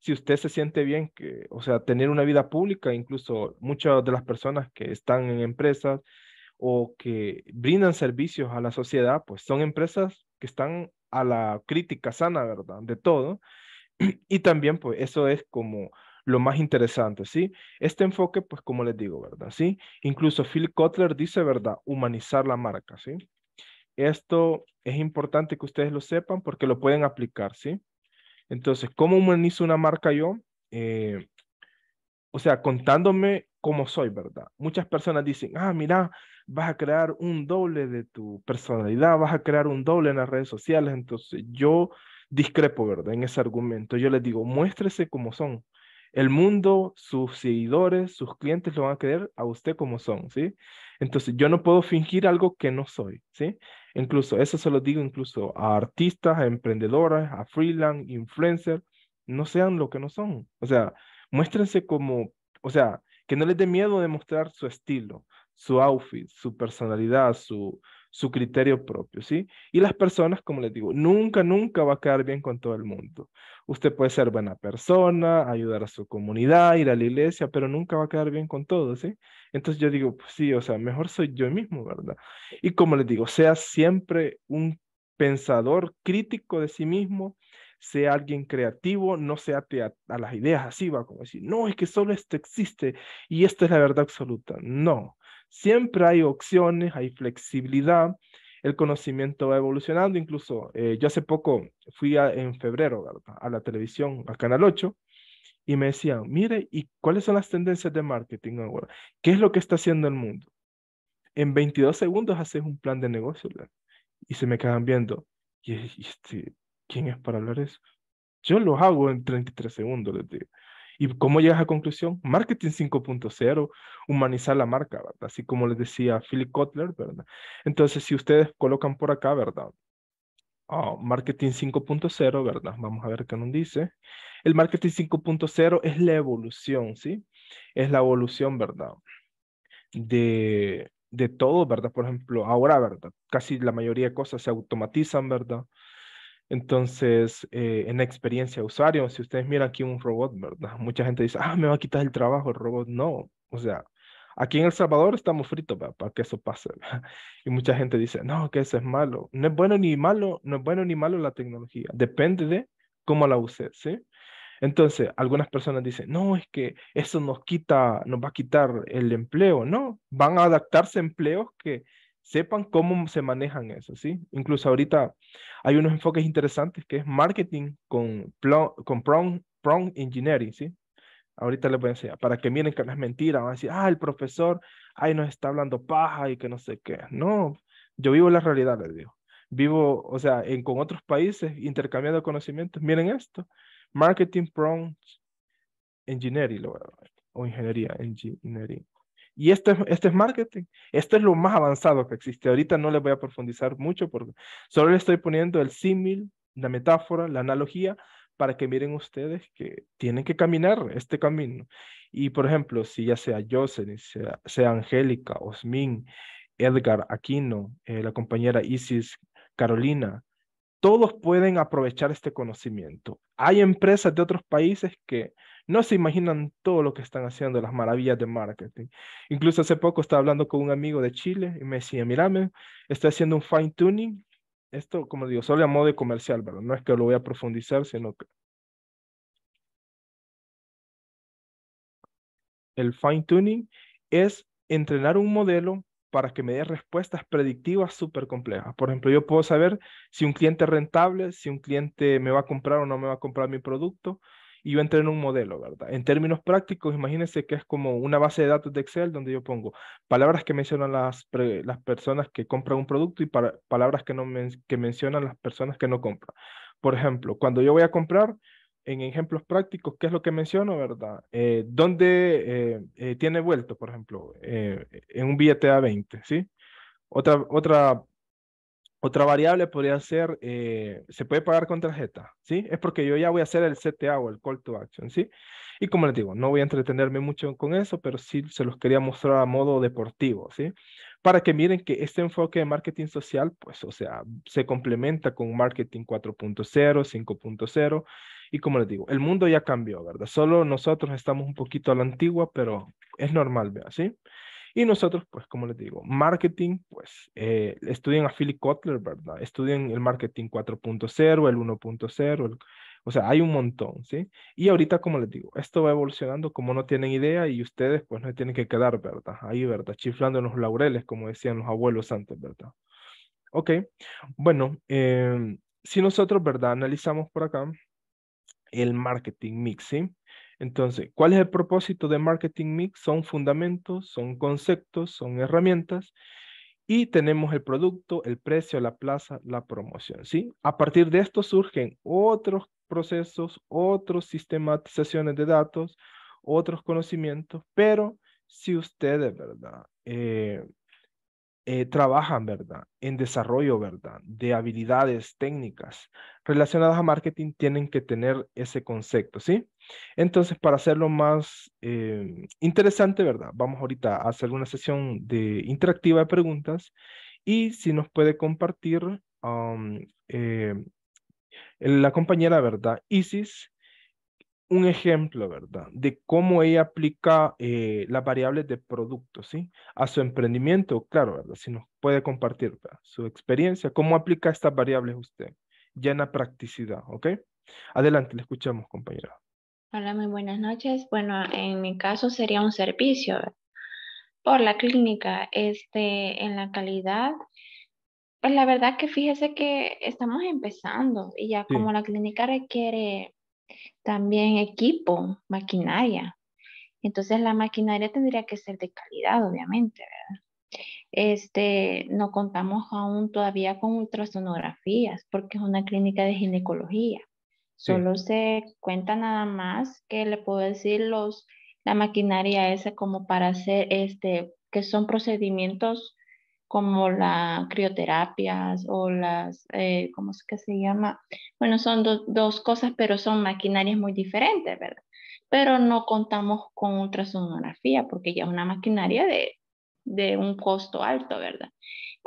si usted se siente bien, que, o sea, tener una vida pública, incluso muchas de las personas que están en empresas o que brindan servicios a la sociedad, pues son empresas que están a la crítica sana, ¿verdad? De todo. Y también, pues, eso es como lo más interesante, ¿sí? Este enfoque, pues como les digo, ¿verdad? ¿Sí? Incluso Phil Kotler dice, ¿verdad? Humanizar la marca, ¿sí? Esto es importante que ustedes lo sepan porque lo pueden aplicar, ¿sí? Entonces, ¿cómo humanizo una marca yo? Eh, o sea, contándome cómo soy, ¿verdad? Muchas personas dicen, ah, mira, vas a crear un doble de tu personalidad, vas a crear un doble en las redes sociales. Entonces, yo discrepo, ¿verdad? En ese argumento. Yo les digo, muéstrese como son. El mundo, sus seguidores, sus clientes lo van a querer a usted como son, ¿sí? Entonces, yo no puedo fingir algo que no soy, ¿sí? Incluso, eso se lo digo incluso a artistas, a emprendedoras, a freelance, influencer, no sean lo que no son. O sea, muéstrense como, o sea, que no les dé miedo de mostrar su estilo, su outfit, su personalidad, su, su criterio propio, ¿sí? Y las personas, como les digo, nunca, nunca va a quedar bien con todo el mundo. Usted puede ser buena persona, ayudar a su comunidad, ir a la iglesia, pero nunca va a quedar bien con todo, ¿sí? Entonces yo digo, pues sí, o sea, mejor soy yo mismo, ¿verdad? Y como les digo, sea siempre un pensador crítico de sí mismo, sea alguien creativo, no sea a, las ideas así, va como decir, no, es que solo esto existe y esta es la verdad absoluta. No, Siempre hay opciones, hay flexibilidad, el conocimiento va evolucionando. Incluso eh, yo hace poco fui en febrero a, la televisión, a Canal 8, y me decían, mire, ¿y cuáles son las tendencias de marketing ahora? ¿Qué es lo que está haciendo el mundo? En 22 segundos haces un plan de negocio y se me quedan viendo. ¿Y, este, quién es para hablar eso? Yo lo hago en 33 segundos, les digo. ¿Y cómo llegas a conclusión? Marketing 5.0, humanizar la marca, ¿verdad? Así como les decía Philip Kotler, ¿verdad? Entonces, si ustedes colocan por acá, ¿verdad? Ah, marketing 5.0, ¿verdad? Vamos a ver qué nos dice. El marketing 5.0 es la evolución, ¿sí? Es la evolución, ¿verdad? De, de todo, ¿verdad? Por ejemplo, ahora, ¿verdad? Casi la mayoría de cosas se automatizan, ¿verdad? Entonces, eh, en experiencia de usuario, si ustedes miran aquí un robot, ¿verdad? Mucha gente dice, ah, me va a quitar el trabajo el robot. No, o sea, aquí en El Salvador estamos fritos para que eso pase. Y mucha gente dice, no, que eso es malo. No es bueno ni malo, no es bueno ni malo la tecnología. Depende de cómo la uses, ¿sí? Entonces, algunas personas dicen, no, es que eso nos quita, nos va a quitar el empleo. No, van a adaptarse empleos que sepan cómo se manejan eso, ¿sí? Incluso ahorita hay unos enfoques interesantes que es marketing con, prong con engineering, ¿sí? Ahorita les voy a enseñar, para que miren que no es mentira, van a decir, ah, el profesor, ahí nos está hablando paja y que no sé qué. No, yo vivo la realidad, les digo. Vivo, o sea, con otros países intercambiando conocimientos. Miren esto, marketing prong engineering, o ingeniería, engineering. Y este es, marketing. Esto es lo más avanzado que existe. Ahorita no les voy a profundizar mucho porque solo les estoy poniendo el símil, la metáfora, la analogía para que miren ustedes que tienen que caminar este camino. Y por ejemplo, si ya sea Jocelyn, sea, sea Angélica, Osmin, Edgar, Aquino, eh, la compañera Isis, Carolina, todos pueden aprovechar este conocimiento. Hay empresas de otros países que no se imaginan todo lo que están haciendo, las maravillas de marketing. Incluso hace poco estaba hablando con un amigo de Chile y me decía, mirame, estoy haciendo un fine tuning. Esto, como digo, solo a modo de comercial, ¿verdad? No es que lo voy a profundizar, sino que... El fine tuning es entrenar un modelo para que me dé respuestas predictivas súper complejas. Por ejemplo, yo puedo saber si un cliente es rentable, si un cliente me va a comprar o no me va a comprar mi producto, y yo en un modelo, ¿verdad? En términos prácticos, imagínense que es como una base de datos de Excel donde yo pongo palabras que mencionan las, las personas que compran un producto y palabras que, no mencionan las personas que no compran. Por ejemplo, cuando yo voy a comprar, en ejemplos prácticos, ¿qué es lo que menciono, verdad? Eh, ¿Dónde eh, eh, tiene vuelto, por ejemplo, en un billete A20, ¿sí? Otra, otra otra variable podría ser, eh, se puede pagar con tarjeta, ¿sí? Es porque yo ya voy a hacer el CTA o el Call to Action, ¿sí? Y como les digo, no voy a entretenerme mucho con eso, pero sí se los quería mostrar a modo deportivo, ¿sí? Para que miren que este enfoque de marketing social, pues, o sea, se complementa con marketing 4.0, 5.0, y como les digo, el mundo ya cambió, ¿verdad? Solo nosotros estamos un poquito a la antigua, pero es normal, ¿verdad? ¿Sí? Y nosotros, pues, como les digo, marketing, pues, eh, a Philip Kotler, ¿verdad? Estudien el marketing 4.0, el 1.0, o sea, hay un montón, ¿sí? Y ahorita, como les digo, esto va evolucionando, como no tienen idea y ustedes, pues, no tienen que quedar, ¿verdad? Ahí, ¿verdad? Chiflando en los laureles, como decían los abuelos antes, ¿verdad? Ok, bueno, em, si nosotros, ¿verdad? Analizamos por acá el marketing mix, ¿sí? Entonces, ¿cuál es el propósito de Marketing Mix? Son fundamentos, son conceptos, son herramientas y tenemos el producto, el precio, la plaza, la promoción, ¿sí? A partir de esto surgen otros procesos, otras sistematizaciones de datos, otros conocimientos, pero si ustedes, ¿verdad? Eh, eh, trabajan, ¿verdad? En desarrollo, ¿verdad? De habilidades técnicas relacionadas a marketing tienen que tener ese concepto, ¿sí? Entonces, para hacerlo más eh, interesante, ¿verdad? Vamos ahorita a hacer una sesión de interactiva de preguntas y si nos puede compartir eh, la compañera, ¿verdad? Isis, un ejemplo, ¿verdad? De cómo ella aplica eh, las variables de producto, ¿sí? A su emprendimiento, claro, ¿verdad? Si nos puede compartir su experiencia, cómo aplica estas variables usted, ya en la practicidad, ¿ok? Adelante, le escuchamos, compañera. Hola, muy buenas noches. Bueno, en mi caso sería un servicio por la clínica, este, en la calidad. Pues la verdad que fíjese que estamos empezando y ya como la clínica requiere también equipo, maquinaria. Entonces la maquinaria tendría que ser de calidad, obviamente, ¿verdad? Este, no contamos aún todavía con ultrasonografías porque es una clínica de ginecología. Solo se cuenta nada más que le puedo decir los, la maquinaria esa como para hacer, este, que son procedimientos como la crioterapias o las, eh, ¿cómo es que se llama? Bueno, son dos cosas, pero son maquinarias muy diferentes, ¿verdad? Pero no contamos con ultrasonografía porque ya es una maquinaria de, de un costo alto, ¿verdad?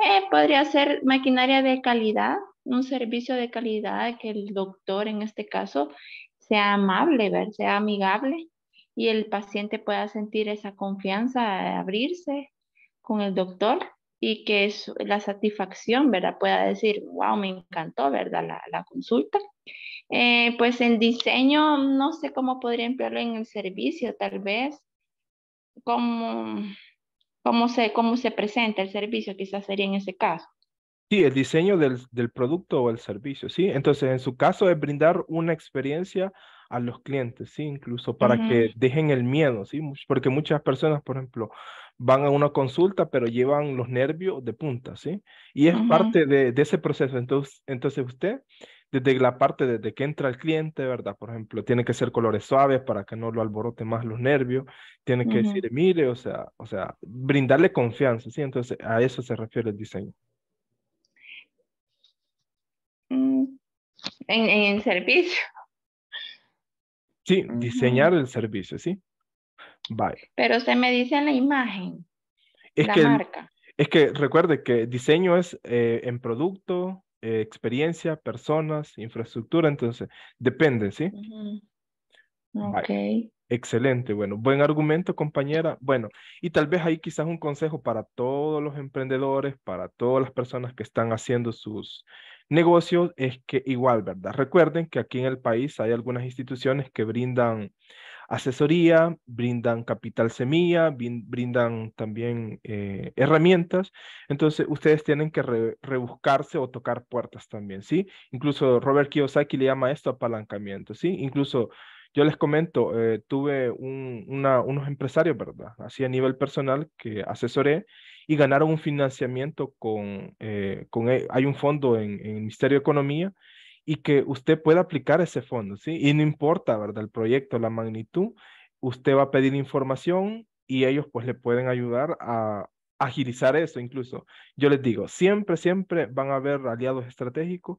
Eh, podría ser maquinaria de calidad, un servicio de calidad que el doctor en este caso sea amable, ¿verdad? sea amigable y el paciente pueda sentir esa confianza, eh, abrirse con el doctor y que es la satisfacción, ¿verdad? Pueda decir, wow, me encantó, ¿verdad? La, consulta. Eh, pues el diseño, no sé cómo podría emplearlo en el servicio, tal vez, cómo, cómo, se, cómo se presenta el servicio, quizás sería en ese caso. Sí, el diseño del, del producto o el servicio, sí. Entonces, en su caso es brindar una experiencia a los clientes, ¿sí? Incluso para que dejen el miedo, ¿sí? Porque muchas personas, por ejemplo, van a una consulta, pero llevan los nervios de punta, ¿sí? Y es parte de, ese proceso. Entonces, entonces usted, desde la parte desde que entra el cliente, ¿verdad? Por ejemplo, tiene que ser colores suaves para que no lo alborote más los nervios. Tiene que decir, mire, o sea, o sea, brindarle confianza, ¿sí? Entonces, a eso se refiere el diseño. Mm, en, en servicio. Sí, diseñar el servicio, sí. Vale. Pero se me dice en la imagen, es la que, marca. Es que recuerde que diseño es eh, en producto, eh, experiencia, personas, infraestructura, entonces depende, ¿sí? Ok. Excelente, bueno, buen argumento, compañera. Bueno, y tal vez ahí quizás un consejo para todos los emprendedores, para todas las personas que están haciendo sus negocios es que igual, ¿verdad? Recuerden que aquí en el país hay algunas instituciones que brindan asesoría, brindan capital semilla, brindan también eh, herramientas. Entonces, ustedes tienen que rebuscarse o tocar puertas también, ¿sí? Incluso Robert Kiyosaki le llama esto apalancamiento, ¿sí? Incluso yo les comento, eh, tuve una, unos empresarios, ¿verdad? Así a nivel personal que asesoré y ganaron un financiamiento con, eh, con e, hay un fondo en, en, el Ministerio de Economía y que usted pueda aplicar ese fondo, ¿sí? Y no importa, ¿verdad? El proyecto, la magnitud, usted va a pedir información y ellos pues le pueden ayudar a agilizar eso incluso. Yo les digo, siempre, siempre van a haber aliados estratégicos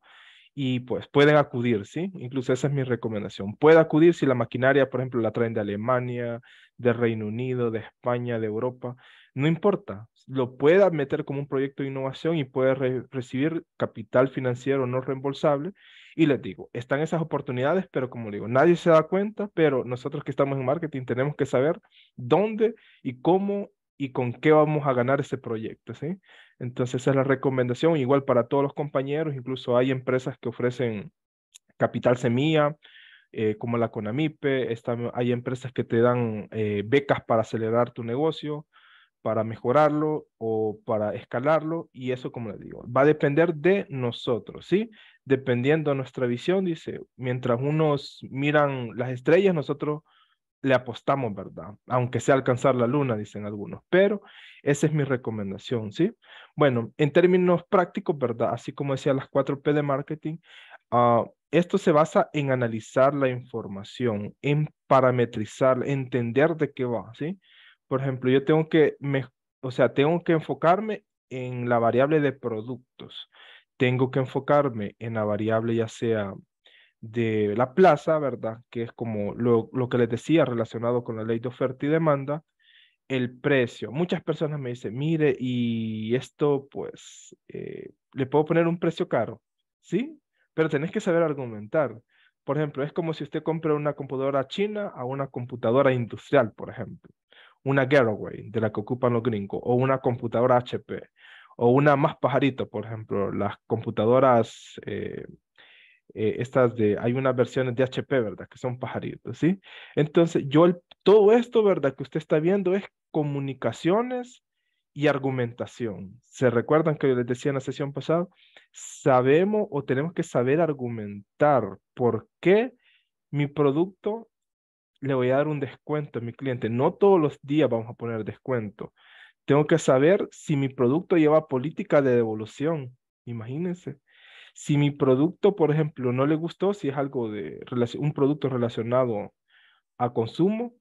y pues pueden acudir, ¿sí? Incluso esa es mi recomendación. Puede acudir si la maquinaria, por ejemplo, la traen de Alemania, de Reino Unido, de España, de Europa, no importa lo pueda meter como un proyecto de innovación y puede recibir capital financiero no reembolsable. Y les digo, están esas oportunidades, pero como digo, nadie se da cuenta, pero nosotros que estamos en marketing tenemos que saber dónde y cómo y con qué vamos a ganar ese proyecto, ¿sí? Entonces esa es la recomendación, igual para todos los compañeros, incluso hay empresas que ofrecen capital semilla, eh, como la CONAMIPE, hay empresas que te dan eh, becas para acelerar tu negocio, para mejorarlo o para escalarlo y eso, como les digo, va a depender de nosotros, ¿sí? Dependiendo de nuestra visión, dice, mientras unos miran las estrellas, nosotros le apostamos, ¿verdad? Aunque sea alcanzar la luna, dicen algunos, pero esa es mi recomendación, ¿sí? Bueno, en términos prácticos, ¿verdad? Así como decía las 4P de marketing, ah, esto se basa en analizar la información, en parametrizar, entender de qué va, ¿sí? por ejemplo, yo tengo que, o sea, tengo que enfocarme en la variable de productos. Tengo que enfocarme en la variable ya sea de la plaza, ¿verdad? Que es como lo, que les decía relacionado con la ley de oferta y demanda el precio. Muchas personas me dicen, mire, y esto, pues, eh, le puedo poner un precio caro, ¿sí? Pero tenés que saber argumentar. Por ejemplo, es como si usted compra una computadora china a una computadora industrial, por ejemplo una Getaway de la que ocupan los gringos, o una computadora HP, o una más pajarito, por ejemplo, las computadoras, eh, eh, estas de, hay unas versiones de HP, ¿verdad? Que son pajaritos, ¿sí? Entonces, yo, todo esto, ¿verdad? Que usted está viendo es comunicaciones y argumentación. ¿Se recuerdan que yo les decía en la sesión pasada? Sabemos o tenemos que saber argumentar por qué mi producto le voy a dar un descuento a mi cliente. No todos los días vamos a poner descuento. Tengo que saber si mi producto lleva política de devolución. Imagínense. Si mi producto, por ejemplo, no le gustó, si es algo de un producto relacionado a consumo,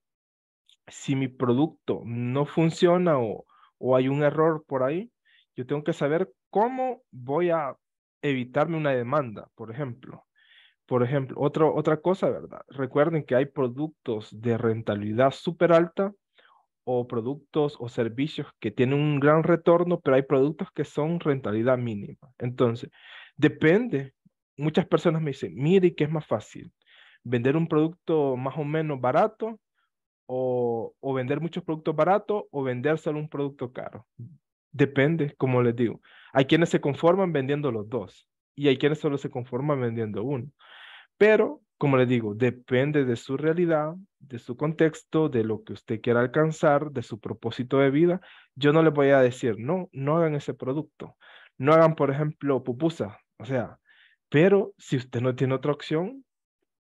si mi producto no funciona o, o hay un error por ahí, yo tengo que saber cómo voy a evitarme una demanda, por ejemplo por ejemplo, otra otra cosa, ¿verdad? Recuerden que hay productos de rentabilidad súper alta o productos o servicios que tienen un gran retorno, pero hay productos que son rentabilidad mínima. Entonces, depende. Muchas personas me dicen, mire, qué es más fácil? ¿Vender un producto más o menos barato o, o vender muchos productos baratos o vender solo un producto caro? Depende, como les digo. Hay quienes se conforman vendiendo los dos y hay quienes solo se conforman vendiendo uno. Pero, como le digo, depende de su realidad, de su contexto, de lo que usted quiera alcanzar, de su propósito de vida. Yo no le voy a decir, no, no hagan ese producto. No hagan, por ejemplo, pupusa. O sea, pero si usted no tiene otra opción,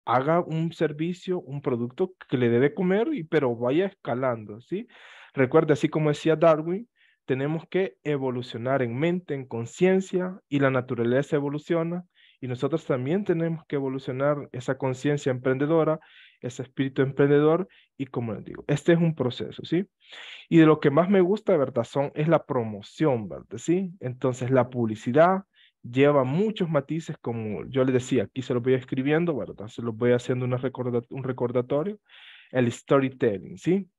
haga un servicio, un producto que le debe comer, y, pero vaya escalando, ¿sí? Recuerde, así como decía Darwin, tenemos que evolucionar en mente, en conciencia, y la naturaleza evoluciona, y nosotros también tenemos que evolucionar esa conciencia emprendedora, ese espíritu emprendedor y como les digo, este es un proceso, ¿sí? Y de lo que más me gusta, ¿verdad? Son, es la promoción, ¿verdad? ¿Sí? Entonces la publicidad lleva muchos matices, como yo les decía, aquí se los voy escribiendo, ¿verdad? Se los voy haciendo un recordatorio. El storytelling, ¿sí?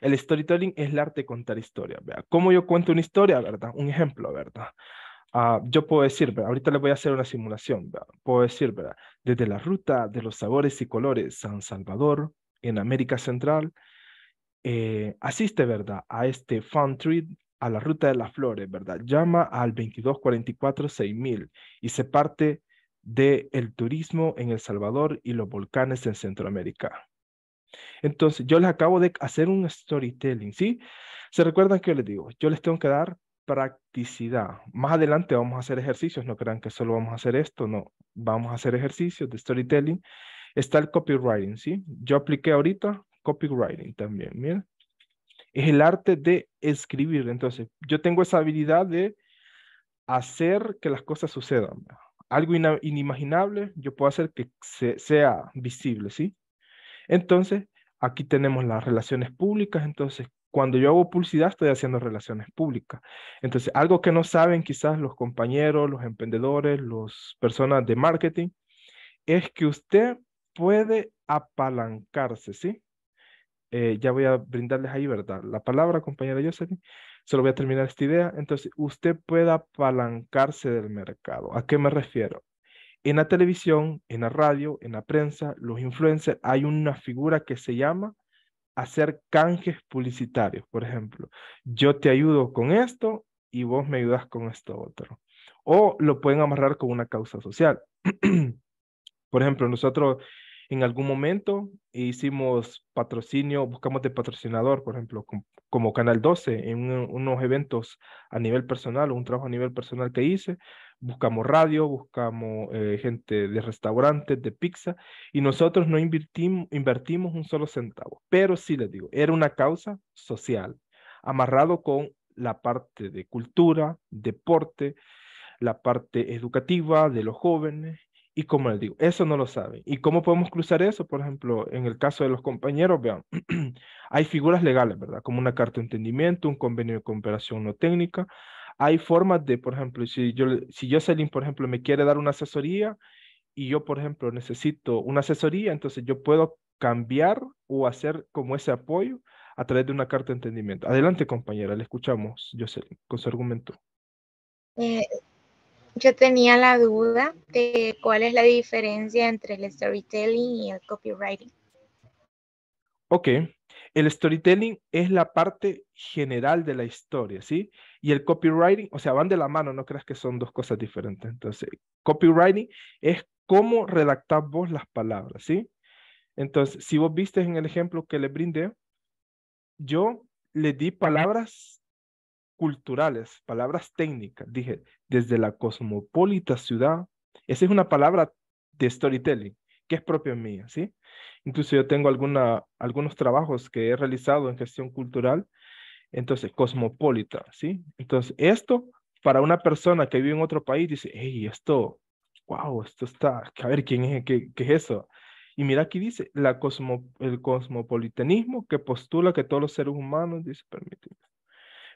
El storytelling es el arte de contar historias, ¿verdad? ¿Cómo yo cuento una historia, ¿verdad? Un ejemplo, ¿verdad? Ah, yo puedo decir, ahorita les voy a hacer una simulación, puedo decir, ¿verdad? desde la ruta de los sabores y colores San Salvador en América Central, eh, asiste, ¿verdad? A este fun trip a la ruta de las flores, ¿verdad? Llama al 2244-6000 y se parte del el turismo en El Salvador y los volcanes en Centroamérica. Entonces, yo les acabo de hacer un storytelling, ¿sí? ¿Se recuerdan que les digo? Yo les tengo que dar practicidad. Más adelante vamos a hacer ejercicios, no crean que solo vamos a hacer esto, no, vamos a hacer ejercicios de storytelling. Está el copywriting, ¿sí? Yo apliqué ahorita copywriting también, miren. Es el arte de escribir, entonces yo tengo esa habilidad de hacer que las cosas sucedan. Algo inimaginable, yo puedo hacer que sea visible, ¿sí? Entonces, aquí tenemos las relaciones públicas, entonces, cuando yo hago publicidad estoy haciendo relaciones públicas. Entonces, algo que no saben quizás los compañeros, los emprendedores, las personas de marketing, es que usted puede apalancarse, ¿sí? Eh, ya voy a brindarles ahí, ¿verdad? La palabra, compañera Jocelyn. Solo voy a terminar esta idea. Entonces, usted puede apalancarse del mercado. ¿A qué me refiero? En la televisión, en la radio, en la prensa, los influencers, hay una figura que se llama hacer canjes publicitarios, por ejemplo, yo te ayudo con esto y vos me ayudas con esto otro. O lo pueden amarrar con una causa social. por ejemplo, nosotros en algún momento hicimos patrocinio, buscamos de patrocinador, por ejemplo, como Canal 12, en unos eventos a nivel personal, o un trabajo a nivel personal que hice, buscamos radio, buscamos eh, gente de restaurantes, de pizza, y nosotros no invertimos, invertimos un solo centavo. Pero sí les digo, era una causa social, amarrado con la parte de cultura, deporte, la parte educativa de los jóvenes. Y como les digo, eso no lo saben. ¿Y cómo podemos cruzar eso? Por ejemplo, en el caso de los compañeros, vean, hay figuras legales, ¿verdad? Como una carta de entendimiento, un convenio de cooperación no técnica, hay formas de, por ejemplo, si yo, si Jocelyn, por ejemplo, me quiere dar una asesoría y yo, por ejemplo, necesito una asesoría, entonces yo puedo cambiar o hacer como ese apoyo a través de una carta de entendimiento. Adelante, compañera, le escuchamos, Jocelyn, con su argumento. Eh, yo tenía la duda de cuál es la diferencia entre el storytelling y el copywriting. Ok, el storytelling es la parte general de la historia, ¿sí? Y el copywriting, o sea, van de la mano, no creas que son dos cosas diferentes. Entonces, copywriting es cómo redactar vos las palabras, ¿sí? Entonces, si vos viste en el ejemplo que le brindé, yo le di palabras culturales, palabras técnicas. Dije, desde la cosmopolita ciudad, esa es una palabra de storytelling que es propia mía, ¿sí? Incluso yo tengo algunos trabajos que he realizado en gestión cultural, entonces, cosmopolita, ¿sí? Entonces, esto para una persona que vive en otro país dice, hey, esto, wow, esto está, a ver, ¿quién es, qué, es eso? Y mira aquí dice, la cosmo, el cosmopolitanismo que postula que todos los seres humanos, dice, permíteme,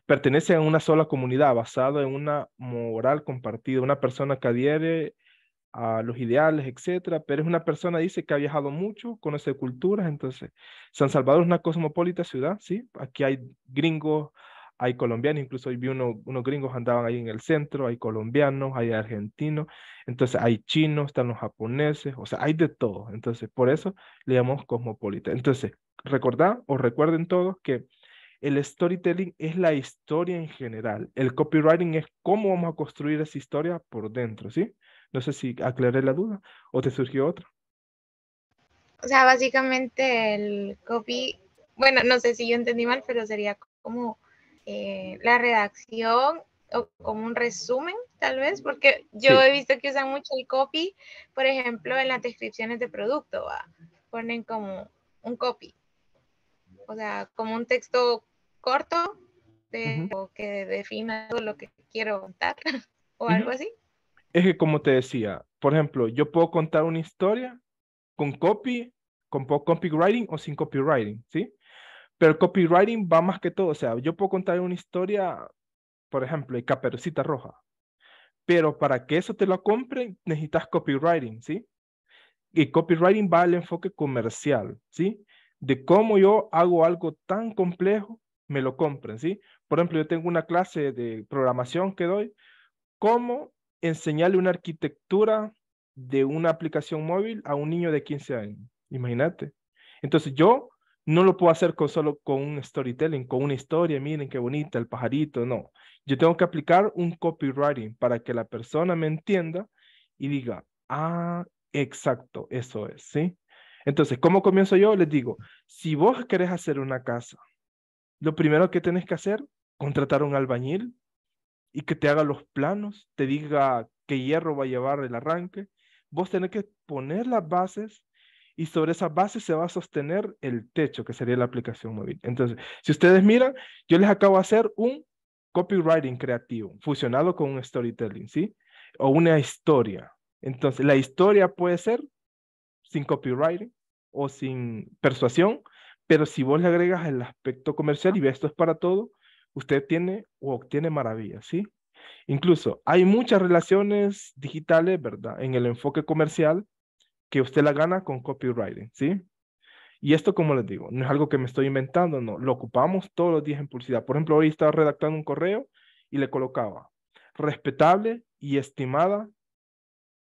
pertenecen a una sola comunidad basada en una moral compartida. Una persona que adhiere a los ideales, etcétera, pero es una persona, dice, que ha viajado mucho, conoce culturas, entonces, San Salvador es una cosmopolita ciudad, ¿sí? Aquí hay gringos, hay colombianos, incluso hoy vi uno, unos gringos andaban ahí en el centro, hay colombianos, hay argentinos, entonces hay chinos, están los japoneses, o sea, hay de todo, entonces, por eso le llamamos cosmopolita. Entonces, recordad o recuerden todos que el storytelling es la historia en general, el copywriting es cómo vamos a construir esa historia por dentro, ¿sí? No sé si aclaré la duda o te surgió otro O sea, básicamente el copy, bueno, no sé si yo entendí mal, pero sería como eh, la redacción o como un resumen, tal vez, porque yo he visto que usan mucho el copy, por ejemplo, en las descripciones de producto, ponen como un copy, o sea, como un texto corto o que defina todo lo que quiero contar o algo así es que como te decía, por ejemplo, yo puedo contar una historia con copy, con copywriting o sin copywriting, ¿sí? Pero copywriting va más que todo, o sea, yo puedo contar una historia, por ejemplo, de Caperucita Roja, pero para que eso te lo compren necesitas copywriting, ¿sí? Y copywriting va al enfoque comercial, ¿sí? De cómo yo hago algo tan complejo, me lo compren, ¿sí? Por ejemplo, yo tengo una clase de programación que doy, cómo enseñarle una arquitectura de una aplicación móvil a un niño de 15 años. Imagínate. Entonces yo no lo puedo hacer con solo con un storytelling, con una historia, miren qué bonita, el pajarito, no. Yo tengo que aplicar un copywriting para que la persona me entienda y diga, ah, exacto, eso es, ¿sí? Entonces, ¿cómo comienzo yo? Les digo, si vos querés hacer una casa, lo primero que tenés que hacer, contratar un albañil, y que te haga los planos, te diga qué hierro va a llevar el arranque. Vos tenés que poner las bases y sobre esas bases se va a sostener el techo, que sería la aplicación móvil. Entonces, si ustedes miran, yo les acabo de hacer un copywriting creativo, fusionado con un storytelling, ¿sí? O una historia. Entonces, la historia puede ser sin copywriting o sin persuasión, pero si vos le agregas el aspecto comercial y ves esto es para todo, usted tiene o obtiene maravillas, ¿sí? Incluso hay muchas relaciones digitales, ¿verdad? En el enfoque comercial que usted la gana con copywriting, ¿sí? Y esto, como les digo, no es algo que me estoy inventando, no, lo ocupamos todos los días en publicidad. Por ejemplo, hoy estaba redactando un correo y le colocaba respetable y estimada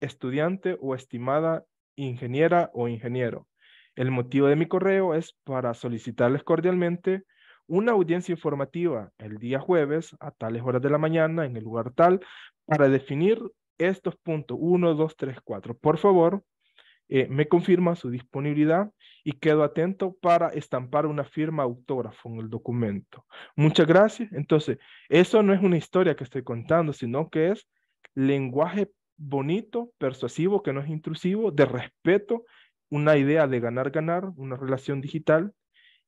estudiante o estimada ingeniera o ingeniero. El motivo de mi correo es para solicitarles cordialmente una audiencia informativa el día jueves a tales horas de la mañana en el lugar tal para definir estos puntos 1, 2, 3, 4. Por favor, eh, me confirma su disponibilidad y quedo atento para estampar una firma autógrafo en el documento. Muchas gracias. Entonces, eso no es una historia que estoy contando, sino que es lenguaje bonito, persuasivo, que no es intrusivo, de respeto, una idea de ganar-ganar, una relación digital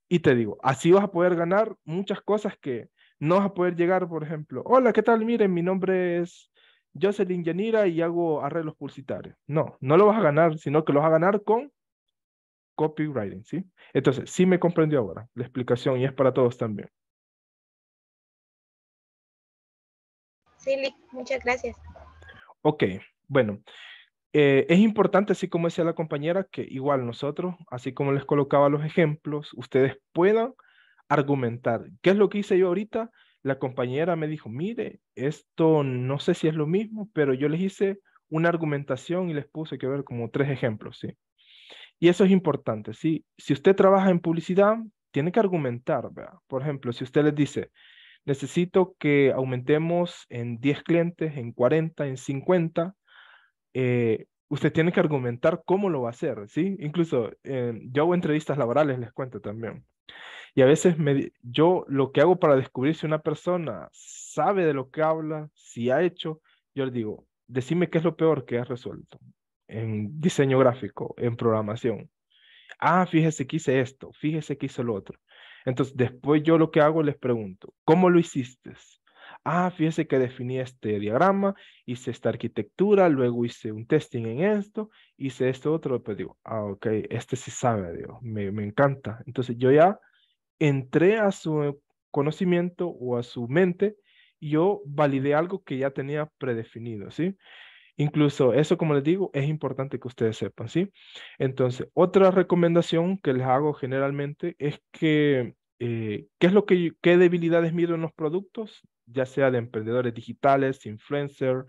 y te digo, así vas a poder ganar muchas cosas que no vas a poder llegar, por ejemplo, hola, ¿qué tal? Miren, mi nombre es Jocelyn Yanira y hago arreglos publicitarios. No, no lo vas a ganar, sino que lo vas a ganar con copywriting, ¿sí? Entonces, sí me comprendió ahora la explicación y es para todos también. Sí, muchas gracias. Ok, bueno, eh, es importante, así como decía la compañera, que igual nosotros, así como les colocaba los ejemplos, ustedes puedan argumentar. ¿Qué es lo que hice yo ahorita? La compañera me dijo, mire, esto no sé si es lo mismo, pero yo les hice una argumentación y les puse que ver como tres ejemplos, Y eso es importante, Si usted trabaja en publicidad, tiene que argumentar, Por ejemplo, si usted les dice, necesito que aumentemos en 10 clientes, en 40, en 50, eh, usted tiene que argumentar cómo lo va a hacer, ¿sí? Incluso yo hago entrevistas laborales, les cuento también. Y a veces yo lo que hago para descubrir si una persona sabe de lo que habla, si ha hecho, yo le digo, decime qué es lo peor que has resuelto en diseño gráfico, en programación. Ah, fíjese que hice esto, fíjese que hice lo otro. Entonces, después yo lo que hago les pregunto, ¿cómo lo hiciste? ah, fíjese que definí este diagrama, hice esta arquitectura, luego hice un testing en esto, hice esto otro, pero pues digo, ah, ok, este sí sabe, digo, me, encanta. Entonces yo ya entré a su conocimiento o a su mente y yo validé algo que ya tenía predefinido, ¿sí? Incluso eso, como les digo, es importante que ustedes sepan, ¿sí? Entonces, otra recomendación que les hago generalmente es que, eh, ¿qué es lo que, qué debilidades miro en los productos? ya sea de emprendedores digitales, influencer,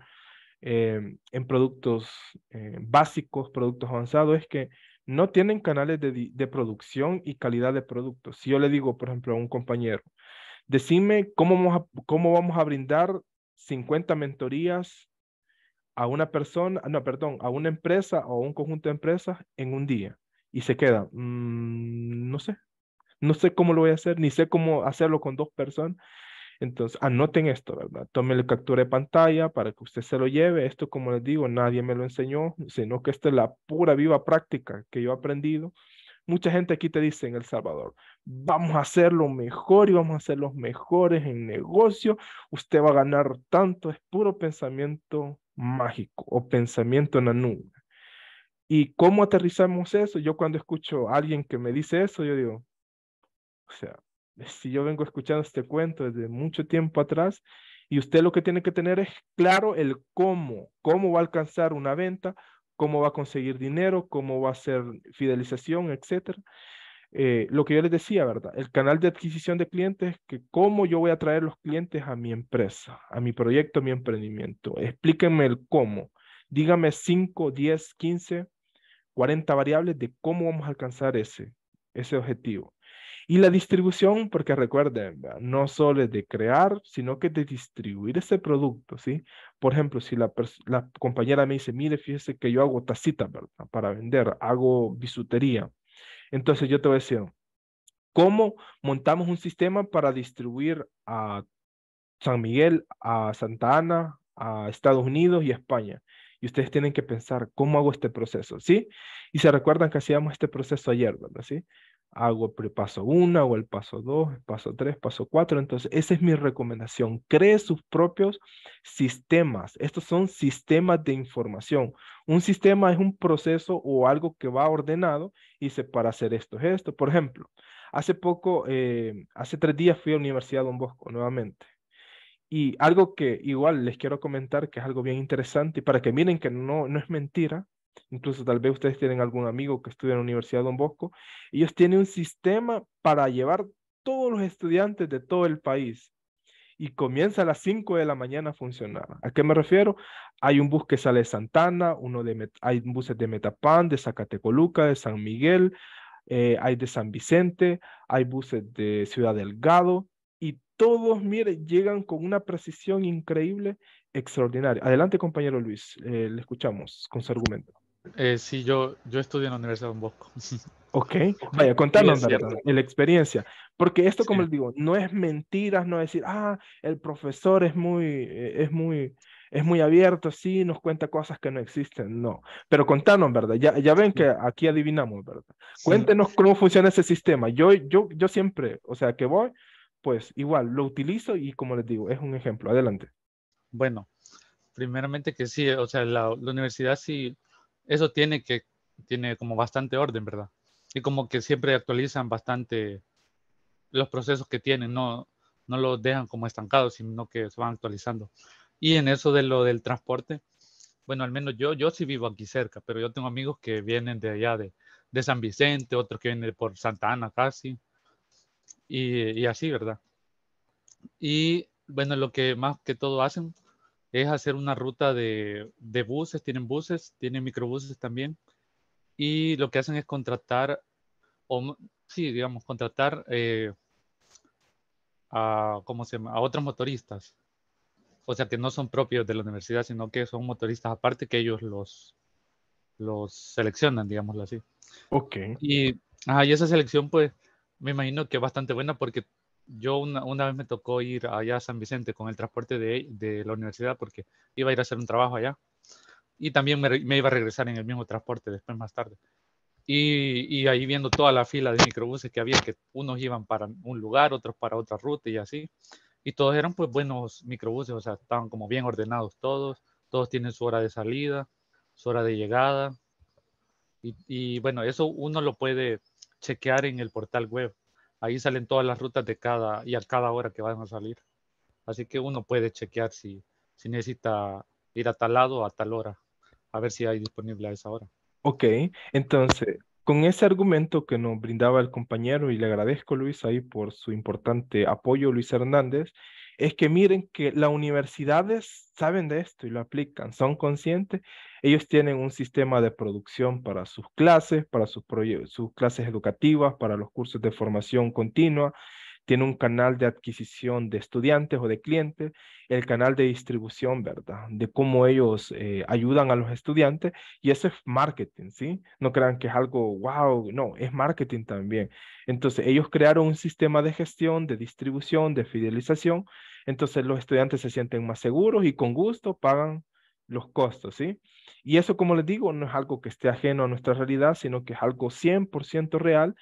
em, en productos eh, básicos, productos avanzados, es que no tienen canales de, de producción y calidad de productos. Si yo le digo, por ejemplo, a un compañero, decime cómo vamos a, cómo vamos a brindar 50 mentorías a una persona, no, perdón, a una empresa o a un conjunto de empresas en un día. Y se queda, mm, no sé, no sé cómo lo voy a hacer, ni sé cómo hacerlo con dos personas. Entonces, anoten esto, ¿verdad? la captura de pantalla para que usted se lo lleve. Esto, como les digo, nadie me lo enseñó, sino que esta es la pura viva práctica que yo he aprendido. Mucha gente aquí te dice en El Salvador, vamos a hacer lo mejor y vamos a ser los mejores en negocio, usted va a ganar tanto, es puro pensamiento mágico o pensamiento en la nube. ¿Y cómo aterrizamos eso? Yo cuando escucho a alguien que me dice eso, yo digo, o sea, si yo vengo escuchando este cuento desde mucho tiempo atrás, y usted lo que tiene que tener es claro el cómo, cómo va a alcanzar una venta, cómo va a conseguir dinero, cómo va a hacer fidelización, etcétera. Eh, lo que yo les decía, ¿verdad? El canal de adquisición de clientes, que cómo yo voy a traer los clientes a mi empresa, a mi proyecto, a mi emprendimiento. Explíquenme el cómo. Dígame 5, 10, 15, 40 variables de cómo vamos a alcanzar ese, ese objetivo. Y la distribución, porque recuerden, no solo es de crear, sino que de distribuir ese producto, ¿sí? Por ejemplo, si la, compañera me dice, mire, fíjese que yo hago tacitas, ¿verdad? Para vender, hago bisutería. Entonces yo te voy a decir, ¿cómo montamos un sistema para distribuir a San Miguel, a Santa Ana, a Estados Unidos y a España? y ustedes tienen que pensar cómo hago este proceso, ¿sí? Y se recuerdan que hacíamos este proceso ayer, ¿verdad? ¿Sí? hago el paso 1, hago el paso 2, el paso 3, paso 4. Entonces, esa es mi recomendación. Cree sus propios sistemas. Estos son sistemas de información. Un sistema es un proceso o algo que va ordenado y se para hacer esto, esto. Por ejemplo, hace poco, eh, hace tres días fui a la Universidad de Don Bosco nuevamente. Y algo que igual les quiero comentar, que es algo bien interesante, para que miren que no, no es mentira, Incluso tal vez ustedes tienen algún amigo que estudia en la Universidad de Don Bosco. Ellos tienen un sistema para llevar todos los estudiantes de todo el país y comienza a las 5 de la mañana a funcionar. ¿A qué me refiero? Hay un bus que sale de Santana, uno hay buses de Metapán, de Zacatecoluca, de San Miguel, eh, hay de San Vicente, hay buses de Ciudad Delgado, todos, mire, llegan con una precisión increíble, extraordinaria. Adelante, compañero Luis, eh, le escuchamos con su argumento. Eh, sí, yo, yo estudié en la Universidad de Don Bosco. Ok, vaya, contanos la, la, experiencia. Porque esto, como le les digo, no es mentiras, no es decir, ah, el profesor es muy, eh, es muy, es muy abierto, sí, nos cuenta cosas que no existen, no. Pero contanos, ¿verdad? Ya, ya ven que aquí adivinamos, ¿verdad? Cuéntenos cómo funciona ese sistema. Yo, yo, yo siempre, o sea, que voy, pues igual lo utilizo y como les digo, es un ejemplo. Adelante. Bueno, primeramente que sí, o sea, la, universidad sí, eso tiene que, tiene como bastante orden, ¿verdad? Y como que siempre actualizan bastante los procesos que tienen, no, no los dejan como estancados, sino que se van actualizando. Y en eso de lo del transporte, bueno, al menos yo, yo sí vivo aquí cerca, pero yo tengo amigos que vienen de allá de, de San Vicente, otros que vienen por Santa Ana casi, y, así, ¿verdad? Y bueno, lo que más que todo hacen es hacer una ruta de, buses, tienen buses, tienen microbuses también, y lo que hacen es contratar, o sí, digamos, contratar eh, a, se a otros motoristas. O sea, que no son propios de la universidad, sino que son motoristas aparte que ellos los, los seleccionan, digámoslo así. Ok. Y, y esa selección, pues, me imagino que bastante buena porque yo una, una, vez me tocó ir allá a San Vicente con el transporte de, de, la universidad porque iba a ir a hacer un trabajo allá y también me, iba a regresar en el mismo transporte después más tarde. Y, y, ahí viendo toda la fila de microbuses que había, que unos iban para un lugar, otros para otra ruta y así. Y todos eran pues buenos microbuses, o sea, estaban como bien ordenados todos, todos tienen su hora de salida, su hora de llegada. Y, y bueno, eso uno lo puede chequear en el portal web. Ahí salen todas las rutas de cada y a cada hora que van a salir. Así que uno puede chequear si, si necesita ir a tal lado o a tal hora, a ver si hay disponible a esa hora. Ok, entonces, con ese argumento que nos brindaba el compañero, y le agradezco Luis ahí por su importante apoyo, Luis Hernández, es que miren que las universidades saben de esto y lo aplican, son conscientes. Ellos tienen un sistema de producción para sus clases, para sus, sus clases educativas, para los cursos de formación continua. Tiene un canal de adquisición de estudiantes o de clientes, el canal de distribución, ¿verdad? De cómo ellos eh, ayudan a los estudiantes y eso es marketing, ¿sí? No crean que es algo, wow, no, es marketing también. Entonces, ellos crearon un sistema de gestión, de distribución, de fidelización entonces los estudiantes se sienten más seguros y con gusto pagan los costos, Y eso, como les digo, no es algo que esté ajeno a nuestra realidad, sino que es algo 100% real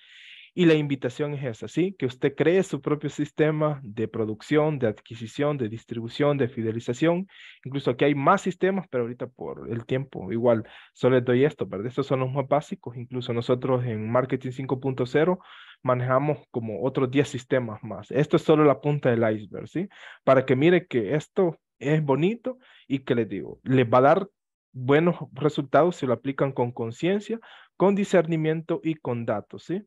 y la invitación es esa, ¿sí? Que usted cree su propio sistema de producción, de adquisición, de distribución, de fidelización. Incluso aquí hay más sistemas, pero ahorita por el tiempo, igual, solo les doy esto, ¿verdad? Estos son los más básicos. Incluso nosotros en Marketing 5.0 manejamos como otros 10 sistemas más. Esto es solo la punta del iceberg, ¿sí? Para que mire que esto es bonito y que les digo, les va a dar buenos resultados si lo aplican con conciencia, con discernimiento y con datos, ¿sí?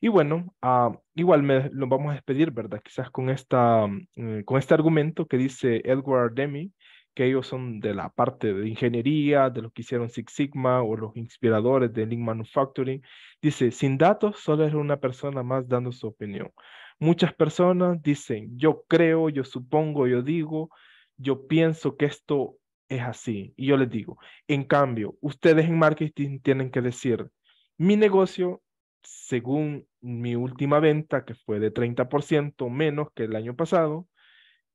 Y bueno, ah, igual me, lo vamos a despedir, ¿verdad? Quizás con, esta, mm, eh, con este argumento que dice Edward Demi, que ellos son de la parte de ingeniería, de lo que hicieron Six Sigma o los inspiradores de Lean Manufacturing. Dice, sin datos solo es una persona más dando su opinión. Muchas personas dicen, yo creo, yo supongo, yo digo, yo pienso que esto es así. Y yo les digo, en cambio, ustedes en marketing tienen que decir, mi negocio, según mi última venta, que fue de 30% menos que el año pasado,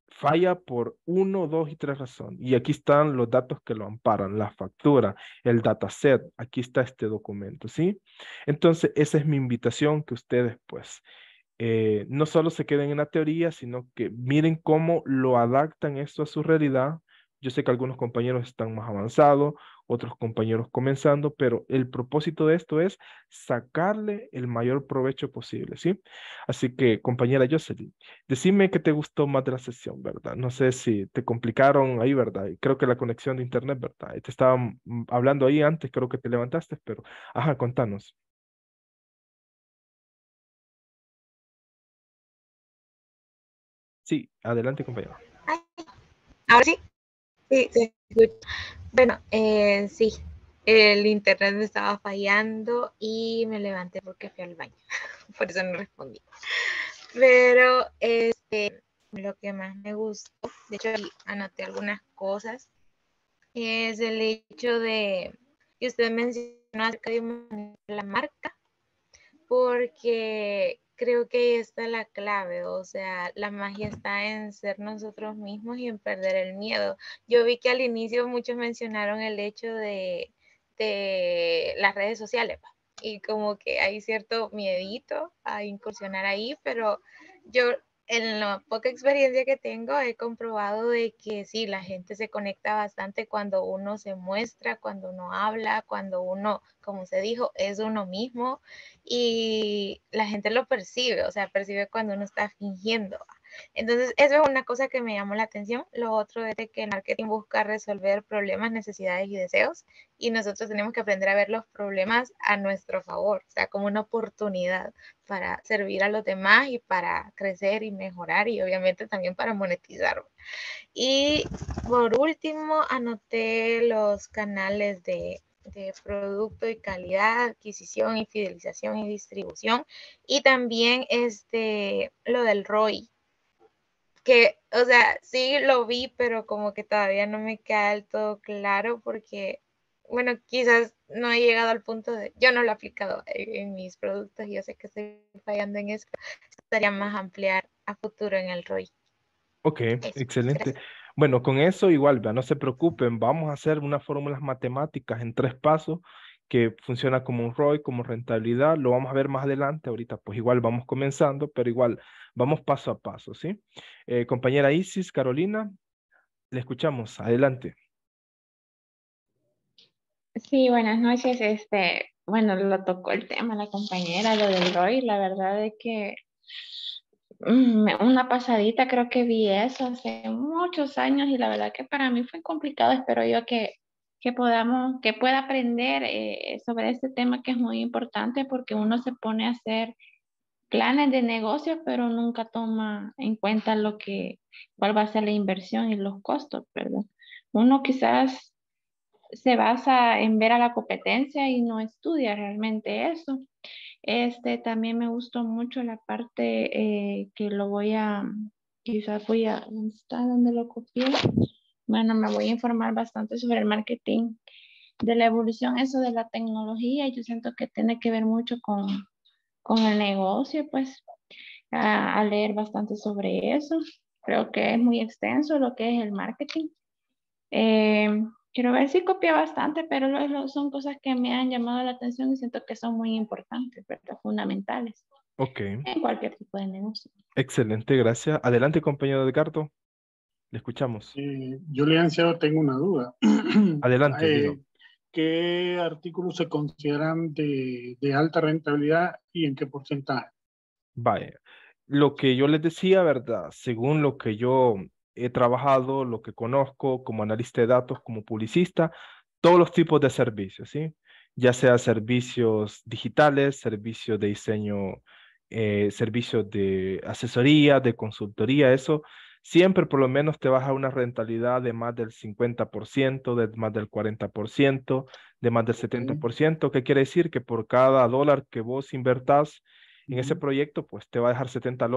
falla por uno, dos y tres razones. Y aquí están los datos que lo amparan, la factura, el dataset, aquí está este documento, ¿sí? Entonces, esa es mi invitación que ustedes, pues, eh, no solo se queden en la teoría, sino que miren cómo lo adaptan esto a su realidad yo sé que algunos compañeros están más avanzados, otros compañeros comenzando, pero el propósito de esto es sacarle el mayor provecho posible, ¿sí? Así que, compañera Jocelyn, decime qué te gustó más de la sesión, ¿verdad? No sé si te complicaron ahí, ¿verdad? Creo que la conexión de internet, ¿verdad? Te estaban mm, hablando ahí antes, creo que te levantaste, pero, ajá, contanos. Sí, adelante, compañero. Ahora sí. Sí, Bueno, eh, sí, el internet me estaba fallando y me levanté porque fui al baño. Por eso no respondí. Pero este, lo que más me gustó, de hecho anoté algunas cosas, es el hecho de que usted mencionó acerca de la marca, porque creo que ahí está la clave, o sea, la magia está en ser nosotros mismos y en perder el miedo. Yo vi que al inicio muchos mencionaron el hecho de, de las redes sociales pues, y como que hay cierto miedito a incursionar ahí, pero yo en la poca experiencia que tengo he comprobado de que sí, la gente se conecta bastante cuando uno se muestra, cuando uno habla, cuando uno, como se dijo, es uno mismo y la gente lo percibe, o sea, percibe cuando uno está fingiendo. Entonces, eso es una cosa que me llamó la atención. Lo otro es que el marketing busca resolver problemas, necesidades y deseos y nosotros tenemos que aprender a ver los problemas a nuestro favor, o sea, como una oportunidad para servir a los demás y para crecer y mejorar y obviamente también para monetizar. Y por último, anoté los canales de producto y calidad, adquisición y fidelización y distribución. Y también este, lo del ROI, que, o sea, sí lo vi, pero como que todavía no me queda del todo claro porque, bueno, quizás no he llegado al punto de, yo no lo he aplicado en mis productos, y yo sé que estoy fallando en eso, estaría más ampliar a futuro en el ROI. Ok, excelente. Bueno, con eso igual, no se preocupen, vamos a hacer unas fórmulas matemáticas en tres pasos que funciona como un ROI, como rentabilidad, lo vamos a ver más adelante, ahorita pues igual vamos comenzando, pero igual vamos paso a paso, ¿sí? Eh, compañera Isis, Carolina, le escuchamos, adelante. Sí, buenas noches, este, bueno, lo tocó el tema la compañera, lo del ROI, la verdad es que mm, una pasadita creo que vi eso hace muchos años y la verdad que para mí fue complicado, espero yo que que podamos, que pueda aprender eh, sobre este tema que es muy importante porque uno se pone a hacer planes de negocio pero nunca toma en cuenta lo que, cuál va a ser la inversión y los costos, perdón Uno quizás se basa en ver a la competencia y no estudia realmente eso. Este también me gustó mucho la parte eh, que lo voy a, quizás voy a, ¿está donde lo copié? Bueno, me voy a informar bastante sobre el marketing de la evolución, eso de la tecnología, yo siento que tiene que ver mucho con, con el negocio, pues a, leer bastante sobre eso. Creo que es muy extenso lo que es el marketing. Eh, quiero ver si copia bastante, pero son cosas que me han llamado la atención y siento que son muy importantes, fundamentales. Ok. En cualquier tipo de negocio. Excelente, gracias. Adelante, compañero Edgardo escuchamos. yo le ansiado, tengo una duda. Adelante. Eh, ¿Qué artículos se consideran de, de, alta rentabilidad y en qué porcentaje? Vaya, lo que yo les decía, ¿verdad? Según lo que yo he trabajado, lo que conozco como analista de datos, como publicista, todos los tipos de servicios, ¿sí? Ya sea servicios digitales, servicios de diseño, eh, servicios de asesoría, de consultoría, eso siempre por lo menos te vas a una rentabilidad de más del 50%, de más del 40%, de más del 70%, ¿Qué quiere decir que por cada dólar que vos invertás en ese proyecto, pues te va a dejar 70,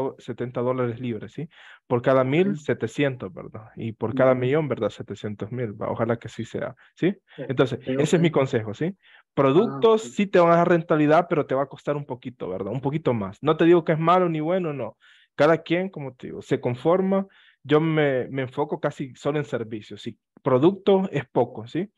dólares libres, ¿sí? Por cada mil, 700, ¿verdad? Y por cada millón, ¿verdad? 700 mil, ojalá que sí sea, ¿sí? Entonces, ese es mi consejo, ¿sí? Ah, Productos sí te van a dar rentabilidad, pero te va a costar un poquito, ¿verdad? Un poquito más. No te digo que es malo ni bueno, no. Cada quien, como te digo, se conforma. Yo me, enfoco casi solo en servicios. Si producto es poco, ¿sí?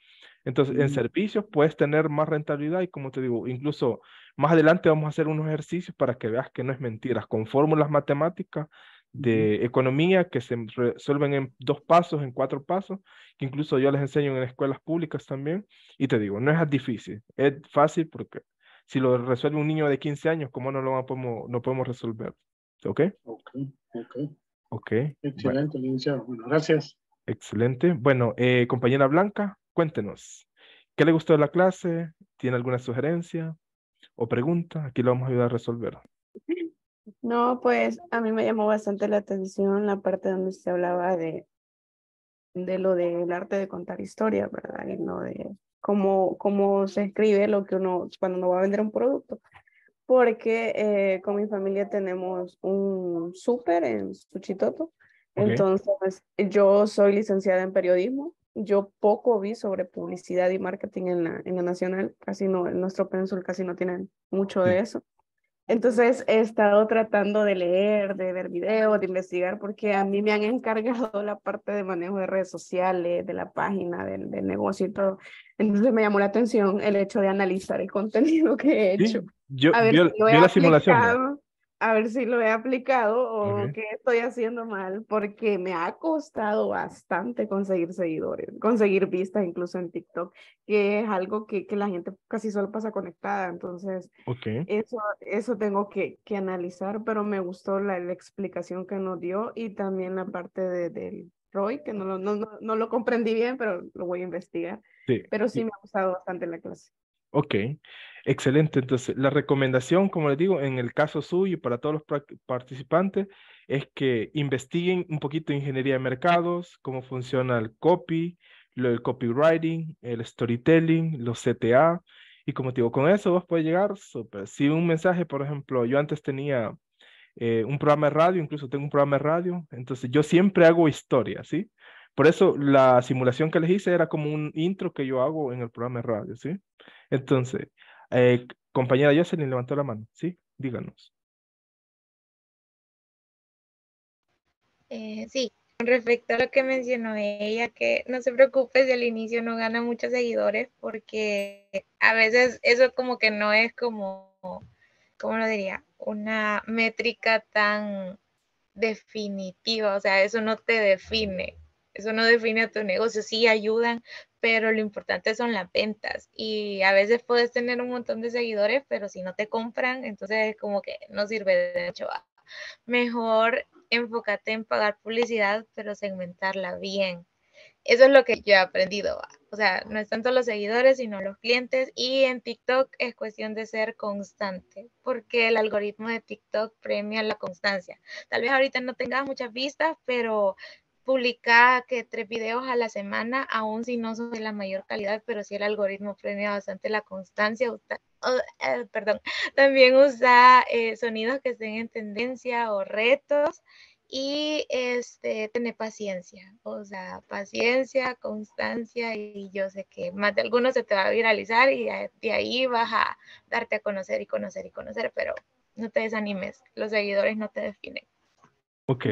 Entonces, en mm. servicios puedes tener más rentabilidad y como te digo, incluso más adelante vamos a hacer unos ejercicios para que veas que no es mentira. con fórmulas matemáticas de economía que se resuelven en dos pasos, en cuatro pasos, que incluso yo les enseño en escuelas públicas también. Y te digo, no es difícil, es fácil porque si lo resuelve un niño de 15 años, ¿cómo no lo no podemos resolver? ¿Ok? Ok, ok. okay Excelente, bueno. Bueno, gracias. Excelente. Bueno, eh, compañera Blanca, cuéntenos. ¿Qué le gustó de la clase? ¿Tiene alguna sugerencia o pregunta? Aquí lo vamos a ayudar a resolver. No, pues a mí me llamó bastante la atención la parte donde se hablaba de, de lo del arte de contar historias, ¿verdad? Y no de cómo, cómo se escribe lo que uno, cuando uno va a vender un producto porque eh, con mi familia tenemos un súper en Suchitoto. Entonces, yo soy licenciada en periodismo. Yo poco vi sobre publicidad y marketing en la, en la nacional. Casi no, en nuestro pensul casi no tienen mucho de eso. Entonces he estado tratando de leer, de ver videos, de investigar, porque a mí me han encargado la parte de manejo de redes sociales, de la página, del, negocio y todo. Entonces me llamó la atención el hecho de analizar el contenido que he hecho. Yo, a ver si lo he la simulación. A ver si lo he aplicado o qué estoy haciendo mal, porque me ha costado bastante conseguir seguidores, conseguir vistas incluso en TikTok, que es algo que, que la gente casi solo pasa conectada. Entonces, eso, eso tengo que, que, analizar, pero me gustó la, la, explicación que nos dio y también la parte de, del Roy, que no lo, no, no, no lo comprendí bien, pero lo voy a investigar. Pero sí, sí me ha gustado bastante la clase. Ok. Excelente, entonces la recomendación, como les digo, en el caso suyo y para todos los participantes, es que investiguen un poquito ingeniería de mercados, cómo funciona el copy, lo del copywriting, el storytelling, los CTA, y como te digo, con eso vos puedes llegar súper. Si un mensaje, por ejemplo, yo antes tenía eh, un programa de radio, incluso tengo un programa de radio, entonces yo siempre hago historia, ¿sí? Por eso la simulación que les hice era como un intro que yo hago en el programa de radio, ¿sí? Entonces, eh, compañera Jocelyn levantó la mano, ¿sí? Díganos. Eh, sí, con respecto a lo que mencionó ella, que no se preocupe si al inicio no gana muchos seguidores, porque a veces eso como que no es como, ¿cómo lo diría? Una métrica tan definitiva, o sea, eso no te define eso no define a tu negocio, sí ayudan, pero lo importante son las ventas y a veces puedes tener un montón de seguidores, pero si no te compran, entonces es como que no sirve de mucho. Ah. Mejor enfócate en pagar publicidad, pero segmentarla bien. Eso es lo que yo he aprendido. Ah. O sea, no es tanto los seguidores, sino los clientes. Y en TikTok es cuestión de ser constante, porque el algoritmo de TikTok premia la constancia. Tal vez ahorita no tengas muchas vistas, pero publica que tres videos a la semana, aún si no son de la mayor calidad, pero si el algoritmo premia bastante la constancia. Eh, perdón, también usa eh, sonidos que estén en tendencia o retos y este, tener paciencia, o sea, paciencia, constancia y yo sé que más de algunos se te va a viralizar y de ahí vas a darte a conocer y conocer y conocer, pero no te desanimes, los seguidores no te definen. Ok,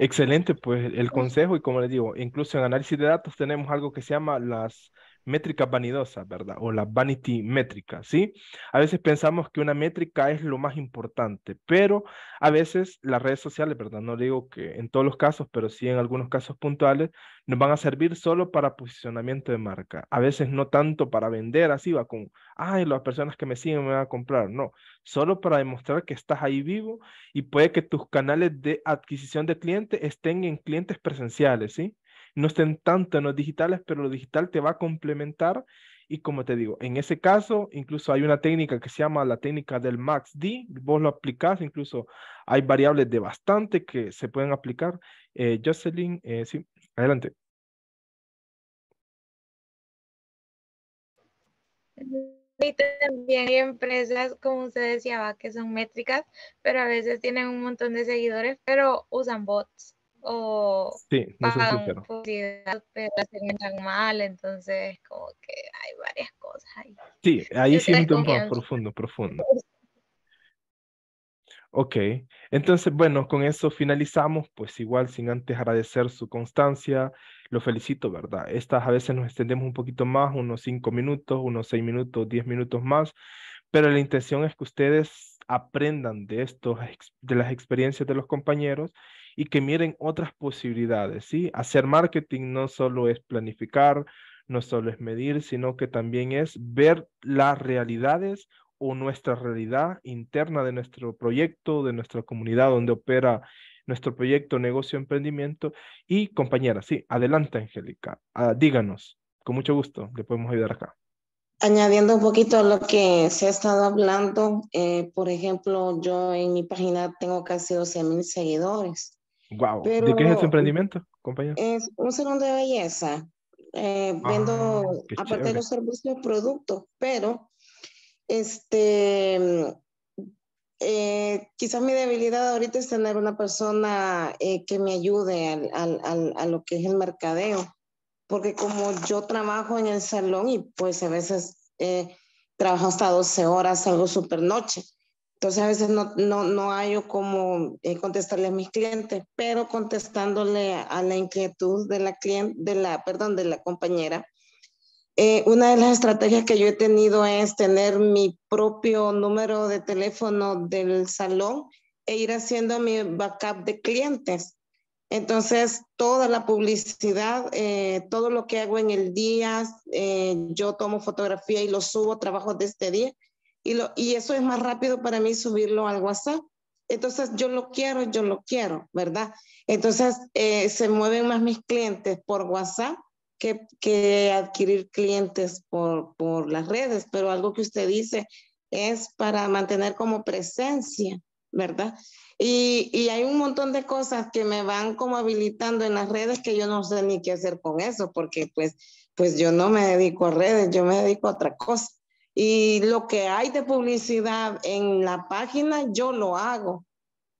excelente, pues el consejo y como les digo, incluso en análisis de datos tenemos algo que se llama las métrica vanidosa, ¿verdad? O la vanity métrica, ¿sí? A veces pensamos que una métrica es lo más importante, pero a veces las redes sociales, ¿verdad? No digo que en todos los casos, pero sí en algunos casos puntuales, nos van a servir solo para posicionamiento de marca. A veces no tanto para vender así, va con, ay, las personas que me siguen me van a comprar, no, solo para demostrar que estás ahí vivo y puede que tus canales de adquisición de clientes estén en clientes presenciales, ¿sí? no estén tanto en los digitales, pero lo digital te va a complementar. Y como te digo, en ese caso, incluso hay una técnica que se llama la técnica del MAX-D, vos lo aplicás, incluso hay variables de bastante que se pueden aplicar. Eh, Jocelyn, eh, sí, adelante. Y también hay empresas, como usted decía, que son métricas, pero a veces tienen un montón de seguidores, pero usan bots o sí, pagan pero mal, entonces como que hay varias cosas ahí. Sí, ahí siento un poco profundo, profundo. Ok, entonces bueno, con eso finalizamos, pues igual sin antes agradecer su constancia, lo felicito, ¿verdad? Estas a veces nos extendemos un poquito más, unos cinco minutos, unos seis minutos, diez minutos más, pero la intención es que ustedes aprendan de estos, de las experiencias de los compañeros y que miren otras posibilidades, ¿sí? Hacer marketing no solo es planificar, no solo es medir, sino que también es ver las realidades o nuestra realidad interna de nuestro proyecto, de nuestra comunidad donde opera nuestro proyecto, negocio, emprendimiento. Y compañera, sí, adelante, Angélica, ah, díganos, con mucho gusto, le podemos ayudar acá. Añadiendo un poquito a lo que se ha estado hablando, eh, por ejemplo, yo en mi página tengo casi 12 mil seguidores. ¿De qué es ese emprendimiento, compañero? Es un salón de belleza. Eh, vendo, ah, aparte de los servicios, productos, pero este eh, quizás mi debilidad ahorita es tener una persona eh, que me ayude al, al, a lo que es el mercadeo, porque como yo trabajo en el salón y pues a veces eh, trabajo hasta 12 horas, algo supernoche. noche, entonces pues, a veces no, no, no eh, contestarle a mis clientes, pero contestándole a la inquietud de la de la, perdón, de la compañera, eh, una de las estrategias que yo he tenido es tener mi propio número de teléfono del salón e ir haciendo mi backup de clientes. Entonces, toda la publicidad, eh, todo lo que hago en el día, yo tomo fotografía y lo subo, trabajo de este día y, eso es más rápido para mí subirlo al WhatsApp. Entonces yo lo quiero, yo lo quiero, ¿verdad? Entonces eh, se mueven más mis clientes por WhatsApp que, que adquirir clientes por, por, las redes, pero algo que usted dice es para mantener como presencia, ¿verdad? Y, y hay un montón de cosas que me van como habilitando en las redes que yo no sé ni qué hacer con eso, porque pues, pues yo no me dedico a redes, yo me dedico a otra cosa. Y lo que hay de publicidad en la página, yo lo hago.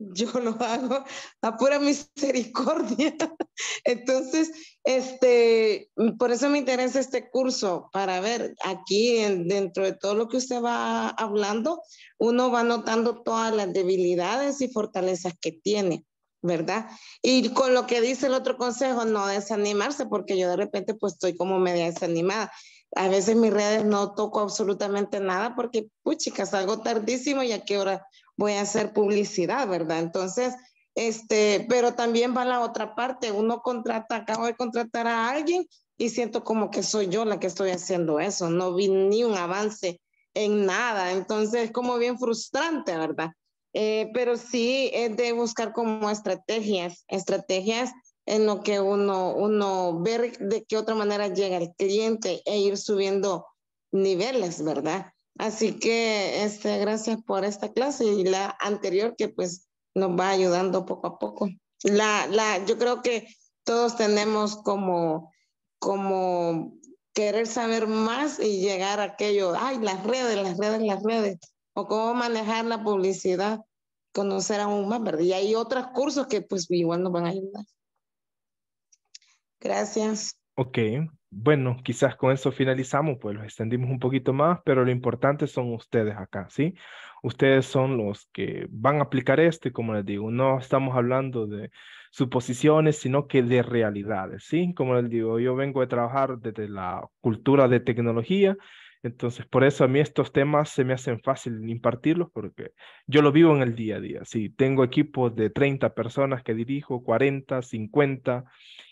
Yo lo hago a pura misericordia. Entonces, este, por eso me interesa este curso, para ver aquí dentro de todo lo que usted va hablando, uno va notando todas las debilidades y fortalezas que tiene. ¿verdad? Y con lo que dice el otro consejo, no desanimarse, porque yo de repente pues estoy como media desanimada a veces mis redes no toco absolutamente nada porque, chicas salgo tardísimo y a qué hora voy a hacer publicidad, ¿verdad? Entonces, este, pero también va la otra parte, uno contrata, acabo de contratar a alguien y siento como que soy yo la que estoy haciendo eso, no vi ni un avance en nada, entonces es como bien frustrante, ¿verdad? Eh, pero sí es de buscar como estrategias, estrategias en lo que uno, uno ver de qué otra manera llega el cliente e ir subiendo niveles, ¿verdad? Así que este, gracias por esta clase y la anterior que pues nos va ayudando poco a poco. La, la, yo creo que todos tenemos como, como querer saber más y llegar a aquello, ay, las redes, las redes, las redes, o cómo manejar la publicidad, conocer aún más, ¿verdad? Y hay otros cursos que pues igual nos van a ayudar. Gracias. Ok, bueno, quizás con eso finalizamos, pues lo extendimos un poquito más, pero lo importante son ustedes acá, ¿sí? Ustedes son los que van a aplicar esto como les digo, no estamos hablando de suposiciones, sino que de realidades, ¿sí? Como les digo, yo vengo de trabajar desde la cultura de tecnología, entonces por eso a mí estos temas se me hacen fácil impartirlos porque yo lo vivo en el día a día, ¿sí? Tengo equipos de 30 personas que dirijo, 40, 50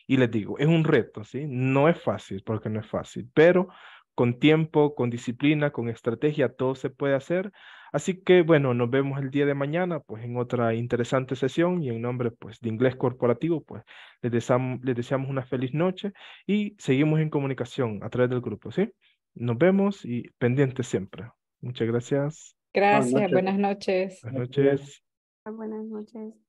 y les digo, es un reto, ¿sí? No es fácil, porque no es fácil, pero con tiempo, con disciplina, con estrategia, todo se puede hacer. Así que bueno, nos vemos el día de mañana, pues en otra interesante sesión y en nombre pues de Inglés Corporativo, pues les deseamos, les deseamos una feliz noche y seguimos en comunicación a través del grupo, ¿sí? Nos vemos y pendientes siempre. Muchas gracias. Gracias, Buenas noches. Buenas noches. Buenas noches.